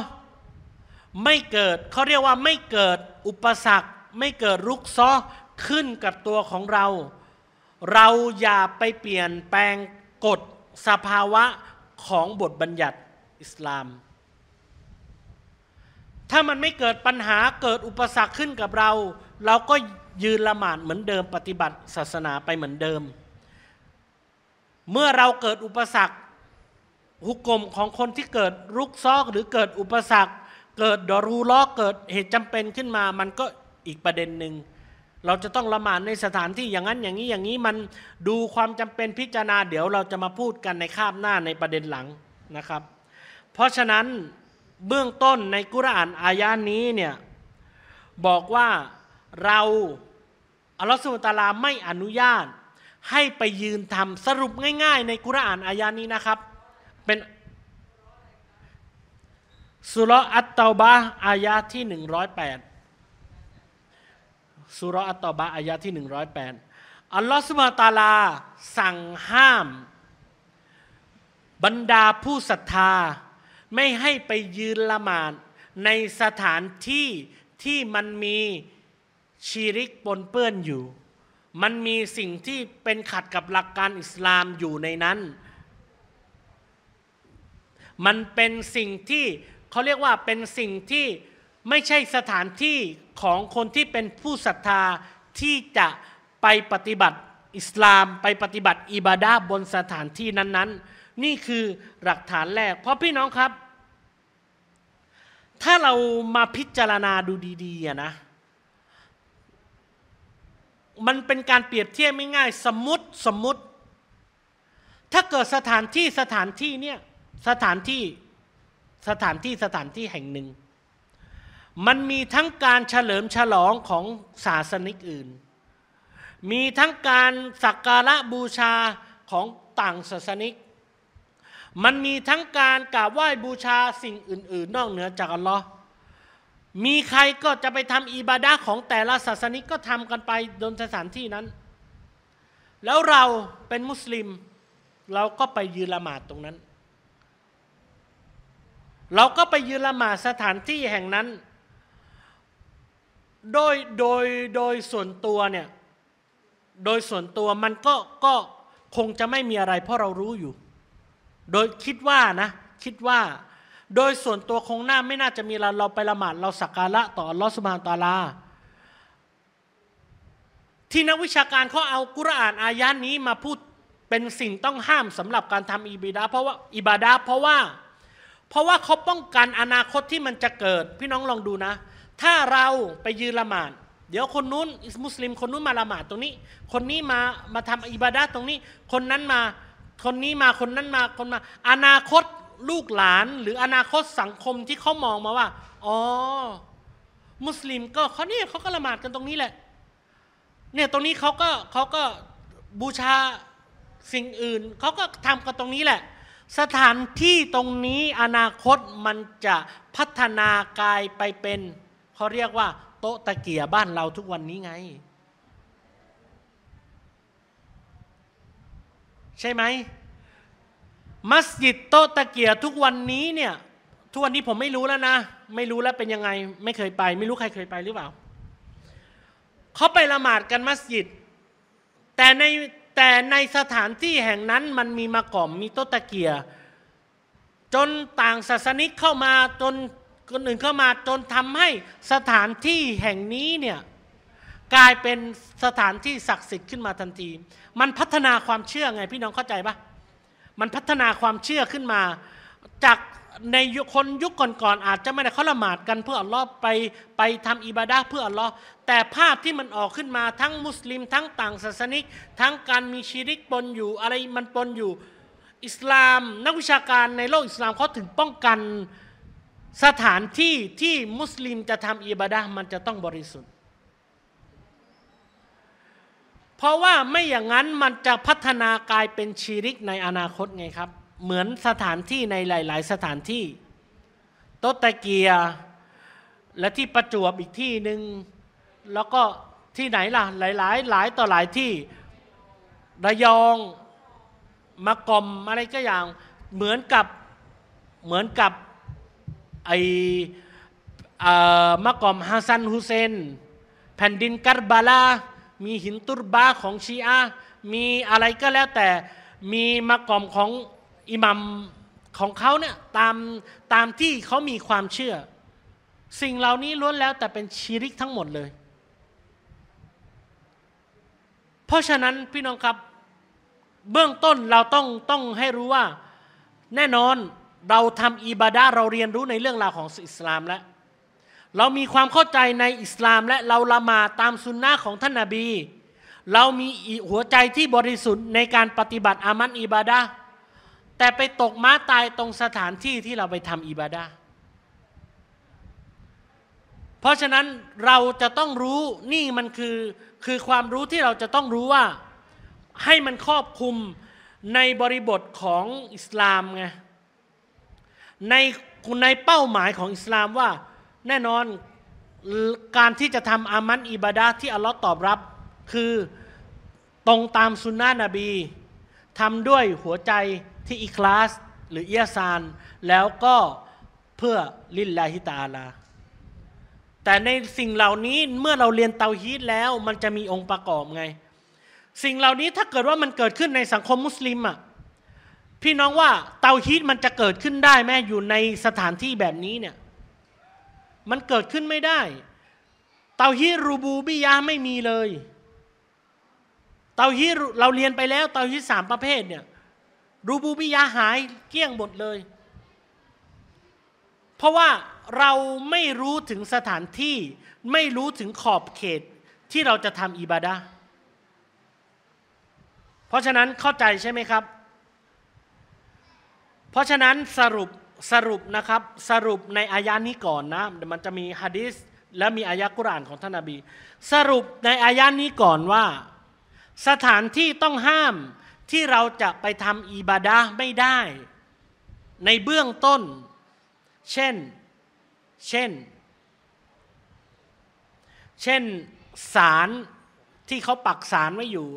ไม่เกิดเขาเรียกว่าไม่เกิดอุปสรรคไม่เกิดรุกซ้อขึ้นกับตัวของเรา เราอย่าไปเปลี่ยนแปลงกฎสภาวะของบทบัญญัติอิสลาม ถ้ามันไม่เกิดปัญหาเกิดอุปสรรคขึ้นกับเรา เราก็ยืนละหมาดเหมือนเดิมปฏิบัติศาสนาไปเหมือนเดิม เมื่อเราเกิดอุปสรรคหุกกลมของคนที่เกิดรุกซอกหรือเกิดอุปสรรคเกิดดอรูล้อเกิดเหตุจำเป็นขึ้นมามันก็อีกประเด็นหนึ่ง เราจะต้องละหมาดในสถานที่อย่างนั้นอย่างนี้อย่างนี้มันดูความจำเป็นพิจารณาเดี๋ยวเราจะมาพูดกันในคาบหน้าในประเด็นหลังนะครับ เพราะฉะนั้นเบื้องต้นในกุรานอายานี้เนี่ยบอกว่าเราอัลลอฮฺสุลตาราไม่อนุญาต ให้ไปยืนทำสรุปง่ายๆในกุรานอายานี้นะครับเป็นสุรอัตตาบะอายะที่หนึ่งร้อยแปดสุรอัตตาบะอายะที่หนึ่งร้อยแปดอัลลอฮฺสุบะตาลาสั่งห้าม บรรดาผู้ศรัทธา ไม่ให้ไปยืนละหมาดในสถานที่ที่มันมีชีริกปนเปื้อนอยู่ มันมีสิ่งที่เป็นขัดกับหลักการอิสลามอยู่ในนั้น มันเป็นสิ่งที่เขาเรียกว่าเป็นสิ่งที่ไม่ใช่สถานที่ของคนที่เป็นผู้ศรัทธาที่จะไปปฏิบัติอิสลาม ไปปฏิบัติอิบาดาบนสถานที่นั้น ๆ นี่คือหลักฐานแรก เพราะพี่น้องครับ ถ้าเรามาพิจารณาดูดีๆนะมันเป็นการเปรียบเทียบไม่ง่าย สมมติสมมติ ถ้าเกิดสถานที่สถานที่เนี่ยสถานที่สถานที่สถานที่แห่งหนึ่ง มันมีทั้งการเฉลิมฉลองของศาสนิกอื่น มีทั้งการสักการะบูชาของต่างศาสนิก มันมีทั้งการกราบไหว้บูชาสิ่งอื่น ๆ นอกเหนือจากอัลลอฮ์มีใครก็จะไปทำอิบาดะของแต่ละศาสนิกก็ทำกันไปโดนสถานที่นั้น แล้วเราเป็นมุสลิม เราก็ไปยืนละหมาดตรงนั้นเราก็ไปยืนละหมาดสถานที่แห่งนั้น โดยโดยโดยส่วนตัวเนี่ยโดยส่วนตัวมันก็ก็คงจะไม่มีอะไรเพราะเรารู้อยู่โดยคิดว่านะ คิดว่า โดยส่วนตัวคงหน้า ไม่น่าจะมีเราเราไปละหมาดเราสักการะ ต่อลอสุมานตาลาที่นักวิชาการเขาเอากุรอานอายันนี้มาพูดเป็นสิ่งต้องห้ามสำหรับการทำอิบิดาเพราะว่าอิบาดาเพราะว่าเพราะว่าเขาป้องกันอนาคตที่มันจะเกิด พี่น้องลองดูนะ ถ้าเราไปยืนละหมาดเดี๋ยวคนนู้นมุสลิมคนนู้นมาละหมาดตรงนี้คนนี้มามาทำอิบาดาตรงนี้ คนนั้นมา คนนี้มาคนนั้นมาคนมา อนาคตลูกหลาน หรืออนาคตสังคมที่เขามองมาว่า อ๋อ มุสลิมก็เขาเนี่ยเขาก็ละหมาดกันตรงนี้แหละ เนี่ยตรงนี้เขาก็เขาก็บูชาสิ่งอื่นเขาก็ทำกันตรงนี้แหละสถานที่ตรงนี้อนาคตมันจะพัฒนากายไปเป็นเขาเรียกว่า โต๊ะตะเกียบ้านเราทุกวันนี้ไง ใช่ไหมมัสยิดโต๊ะตะเกียทุกวันนี้เนี่ย ทุกวันนี้ผมไม่รู้แล้วนะ ไม่รู้แล้วเป็นยังไง ไม่เคยไป ไม่รู้ใครเคยไปหรือเปล่าเขาไปละหมาดกันมัสยิด แต่ในแต่ในสถานที่แห่งนั้นมันมีมะกอมมีต้นตะเกียจนต่างศาสนิกเข้ามาจนคนอื่นเข้ามา จนทำให้สถานที่แห่งนี้เนี่ยกลายเป็นสถานที่ศักดิ์สิทธิ์ขึ้นมาทันที มันพัฒนาความเชื่อไงพี่น้องเข้าใจปะมันพัฒนาความเชื่อขึ้นมาจากในคนยุคก่อนๆอาจจะไม่ได้เขาละหมาดกันเพื่ออัลลอฮ์ไปไปทำอิบาดะเพื่ออัลลอฮ์แต่ภาพที่มันออกขึ้นมาทั้งมุสลิมทั้งต่างศาสนิกทั้งการมีชีริกปนอยู่อะไรมันปนอยู่ อิสลาม นักวิชาการในโลกอิสลามเขาถึงป้องกันสถานที่ที่มุสลิมจะทำอิบาดะมันจะต้องบริสุทธิ์ เพราะว่าไม่อย่างนั้นมันจะพัฒนากลายเป็นชีริกในอนาคตไงครับเหมือนสถานที่ในหลาย ๆ สถานที่โตตะเกีย และที่ประจวบอีกที่หนึ่งแล้วก็ที่ไหนล่ะหลาย ๆ หลายต่อหลายที่ระยองมะกอมอะไรก็อย่างเหมือนกับเหมือนกับไอมะกอมฮัสซันฮุเซน แผ่นดินกัตบาลามีหินตุรบาของชีอามีอะไรก็แล้วแต่มีมะกอมของอิมัมของเขาเนี่ยตามตามที่เขามีความเชื่อ สิ่งเหล่านี้ล้วนแล้วแต่เป็นชีริกทั้งหมดเลย เพราะฉะนั้นพี่น้องครับเบื้องต้นเราต้องต้องให้รู้ว่า แน่นอนเราทำอิบาดาเราเรียนรู้ในเรื่องราวของอิสลามแล้วเรามีความเข้าใจในอิสลาม และเราละมาตามสุนนะของท่านนาบี เรามีหัวใจที่บริสุทธิ์ ในการปฏิบัติอามันอิบาดาแต่ไปตกม้าตายตรงสถานที่ที่เราไปทำอิบาดา เพราะฉะนั้นเราจะต้องรู้นี่มันคือคือความรู้ที่เราจะต้องรู้ว่าให้มันครอบคลุมในบริบทของอิสลามไงในในเป้าหมายของอิสลามว่าแน่นอนการที่จะทำอามันอิบาดาที่อัลลอฮ์ตอบรับคือตรงตามสุนนะนบีทำด้วยหัวใจที่อิคลาสหรือเอียซานแล้วก็เพื่อลิลลาฮิตาลา แต่ในสิ่งเหล่านี้เมื่อเราเรียนเตาฮีตแล้วมันจะมีองค์ประกอบไง สิ่งเหล่านี้ถ้าเกิดว่ามันเกิดขึ้นในสังคมมุสลิมอ่ะพี่น้องว่าเตาฮีตมันจะเกิดขึ้นได้ไหมอยู่ในสถานที่แบบนี้เนี่ยมันเกิดขึ้นไม่ได้ เตาฮีรูบูบิยาไม่มีเลยเตาฮีเราเรียนไปแล้วเตาฮีสามประเภทเนี่ยรูบูบิยาหายเกี้ยงหมดเลย เพราะว่าเราไม่รู้ถึงสถานที่ไม่รู้ถึงขอบเขตที่เราจะทำอิบาดะเพราะฉะนั้นเข้าใจใช่ไหมครับ เพราะฉะนั้นสรุปสรุปนะครับสรุปในอายะนี้ก่อนนะมันจะมีฮะดิษและมีอายะกุรานของท่านนบี สรุปในอายะนี้ก่อนว่า สถานที่ต้องห้ามที่เราจะไปทำอิบาดะไม่ได้ในเบื้องต้น เช่น เช่น เช่นสารที่เขาปักสารไว้อยู่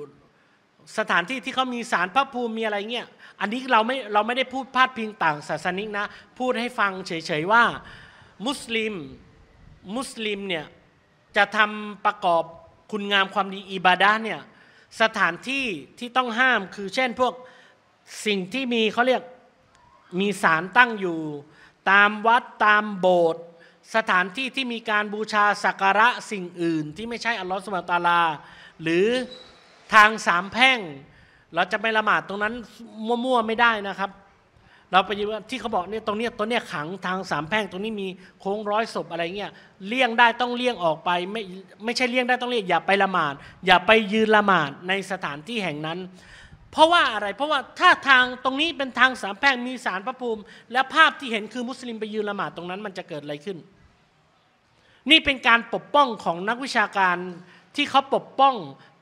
สถานที่ที่เขามีสารพระภูมิมีอะไรเงี้ย อันนี้เราไม่เราไม่ได้พูดพาดพิงต่างศาสนิกนะ พูดให้ฟัง เฉยๆว่า มุสลิม มุสลิมเนี่ยจะทำประกอบคุณงามความดีอิบาดะเนี่ยสถานที่ที่ต้องห้ามคือเช่นพวกสิ่งที่มีเขาเรียกมีสารตั้งอยู่ ตามวัดตามโบสถ์สถานที่ที่มีการบูชาสักการะสิ่งอื่น ที่ไม่ใช่อัลลอฮฺสุบตาลาหรือทางสามแพ่ง เราจะไปละหมาดตรงนั้นมั่วๆไม่ได้นะครับเราไปยืนว่าที่เขาบอกเนี่ยตรงเนี้ยตัวเนี้ยขังทางสามแพ่งตรงนี้มีโค้งร้อยศพอะไรเงี้ยเลี่ยงได้ต้องเลี่ยงออกไปไม่ไม่ใช่เลี่ยงได้ต้องเลี่ยงอย่าไปละหมาด อย่าไปยืนละหมาดในสถานที่แห่งนั้น เพราะว่าอะไรเพราะว่าถ้าทางตรงนี้เป็นทางสามแพ่งมีสารพระภูมิ และภาพที่เห็นคือมุสลิมไปยืนละหมาดตรงนั้นมันจะเกิดอะไรขึ้น นี่เป็นการปกป้องของนักวิชาการที่เขาปกป้อง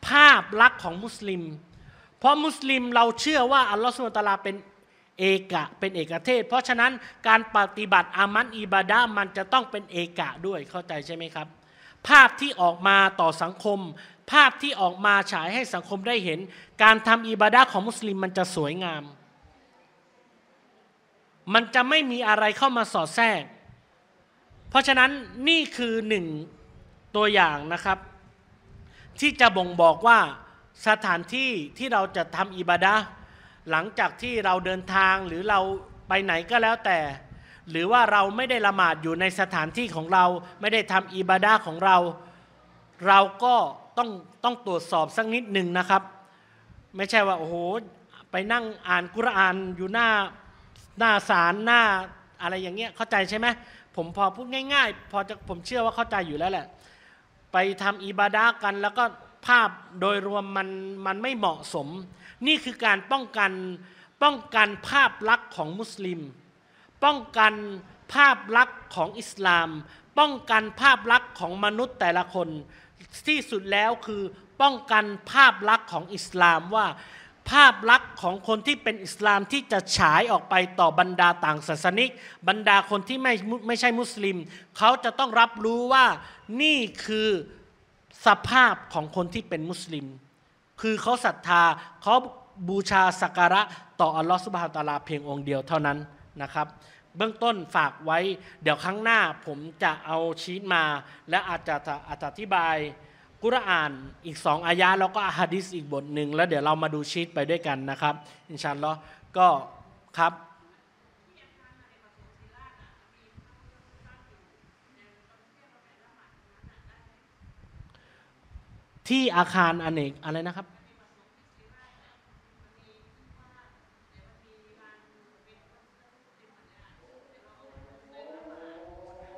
ภาพลักษณ์ของมุสลิม เพราะมุสลิมเราเชื่อว่าอัลลอฮฺสุลตาราเป็นเอกะเป็นเอกเทศเพราะฉะนั้นการปฏิบัติ อามัน อิบาดามันจะต้องเป็นเอกะด้วยเข้าใจใช่ไหมครับ ภาพที่ออกมาต่อสังคม ภาพที่ออกมาฉายให้สังคมได้เห็น การทำอิบาดาของมุสลิมมันจะสวยงาม มันจะไม่มีอะไรเข้ามาสอดแทรก เพราะฉะนั้นนี่คือหนึ่งตัวอย่างนะครับ ที่จะบ่งบอกว่าสถานที่ที่เราจะทำอิบาดาหลังจากที่เราเดินทางหรือเราไปไหนก็แล้วแต่ หรือว่าเราไม่ได้ละหมาดอยู่ในสถานที่ของเราไม่ได้ทำอิบาดาของเรา เราก็ต้องต้องตรวจสอบสักนิดหนึ่งนะครับ ไม่ใช่ว่าโอ้โห ไปนั่งอ่านกุรอานอยู่หน้าหน้าศาลหน้า อะไรอย่างเงี้ยเข้าใจใช่ไหมผมพอพูดง่าย ๆพอจะผมเชื่อว่าเข้าใจอยู่แล้วแหละ ไปทำอิบาดากันแล้วก็ภาพโดยรวมมันมันไม่เหมาะสมนี่คือการป้องกันป้องกันภาพลักษณ์ของมุสลิม ป้องกันภาพลักษณ์ของอิสลาม ป้องกันภาพลักษณ์ของมนุษย์แต่ละคน ที่สุดแล้วคือป้องกันภาพลักษณ์ของอิสลามว่า ภาพลักษณ์ของคนที่เป็นอิสลามที่จะฉายออกไปต่อบรรดาต่างศาสนิก บรรดาคนที่ไม่ไม่ใช่มุสลิม เขาจะต้องรับรู้ว่านี่คือสภาพของคนที่เป็นมุสลิมคือเขาศรัทธาเขาบูชาสักการะ ต่ออัลลอฮฺสุบฮานตาลาเพียงองค์เดียวเท่านั้นนะครับ เบื้องต้นฝากไว้เดี๋ยวครั้งหน้าผมจะเอาชีตมาและอาจจะอธิบาย กุรอานอีกสองอายะแล้วก็อะฮัดิสอีกบทหนึ่งแล้วเดี๋ยวเรามาดูชีตไปด้วยกันนะครับอินชาอัลลอฮ์ก็ครับ ที่อาคารอเนกอะไรนะครับ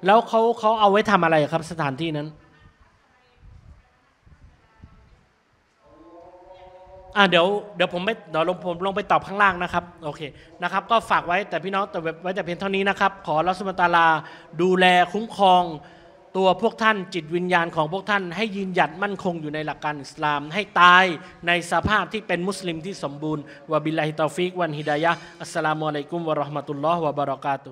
แล้วเขาเขาเอาไว้ทำอะไรครับสถานที่นั้นอ่าเดี๋ยวเดี๋ยวผมไปเดี๋ยวลงผมลงไปตอบข้างล่างนะครับโอเคนะครับก็ฝากไว้แต่พี่น้องแต่ไว้แต่เพียงเท่านี้นะครับขอรัสมตาลาดูแลคุ้มครองตัวพวกท่านจิตวิญญาณของพวกท่าน ให้ยืนหยัดมั่นคงอยู่ในหลักการอิสลามให้ตายในสภาพที่เป็นมุสลิมที่สมบูรณ์วะบิลลาฮิตอฟิกวันฮิดายะอัสสลามุอะลัยกุมวะราะห์มะตุลลอฮ์วะบะเราะกาตุ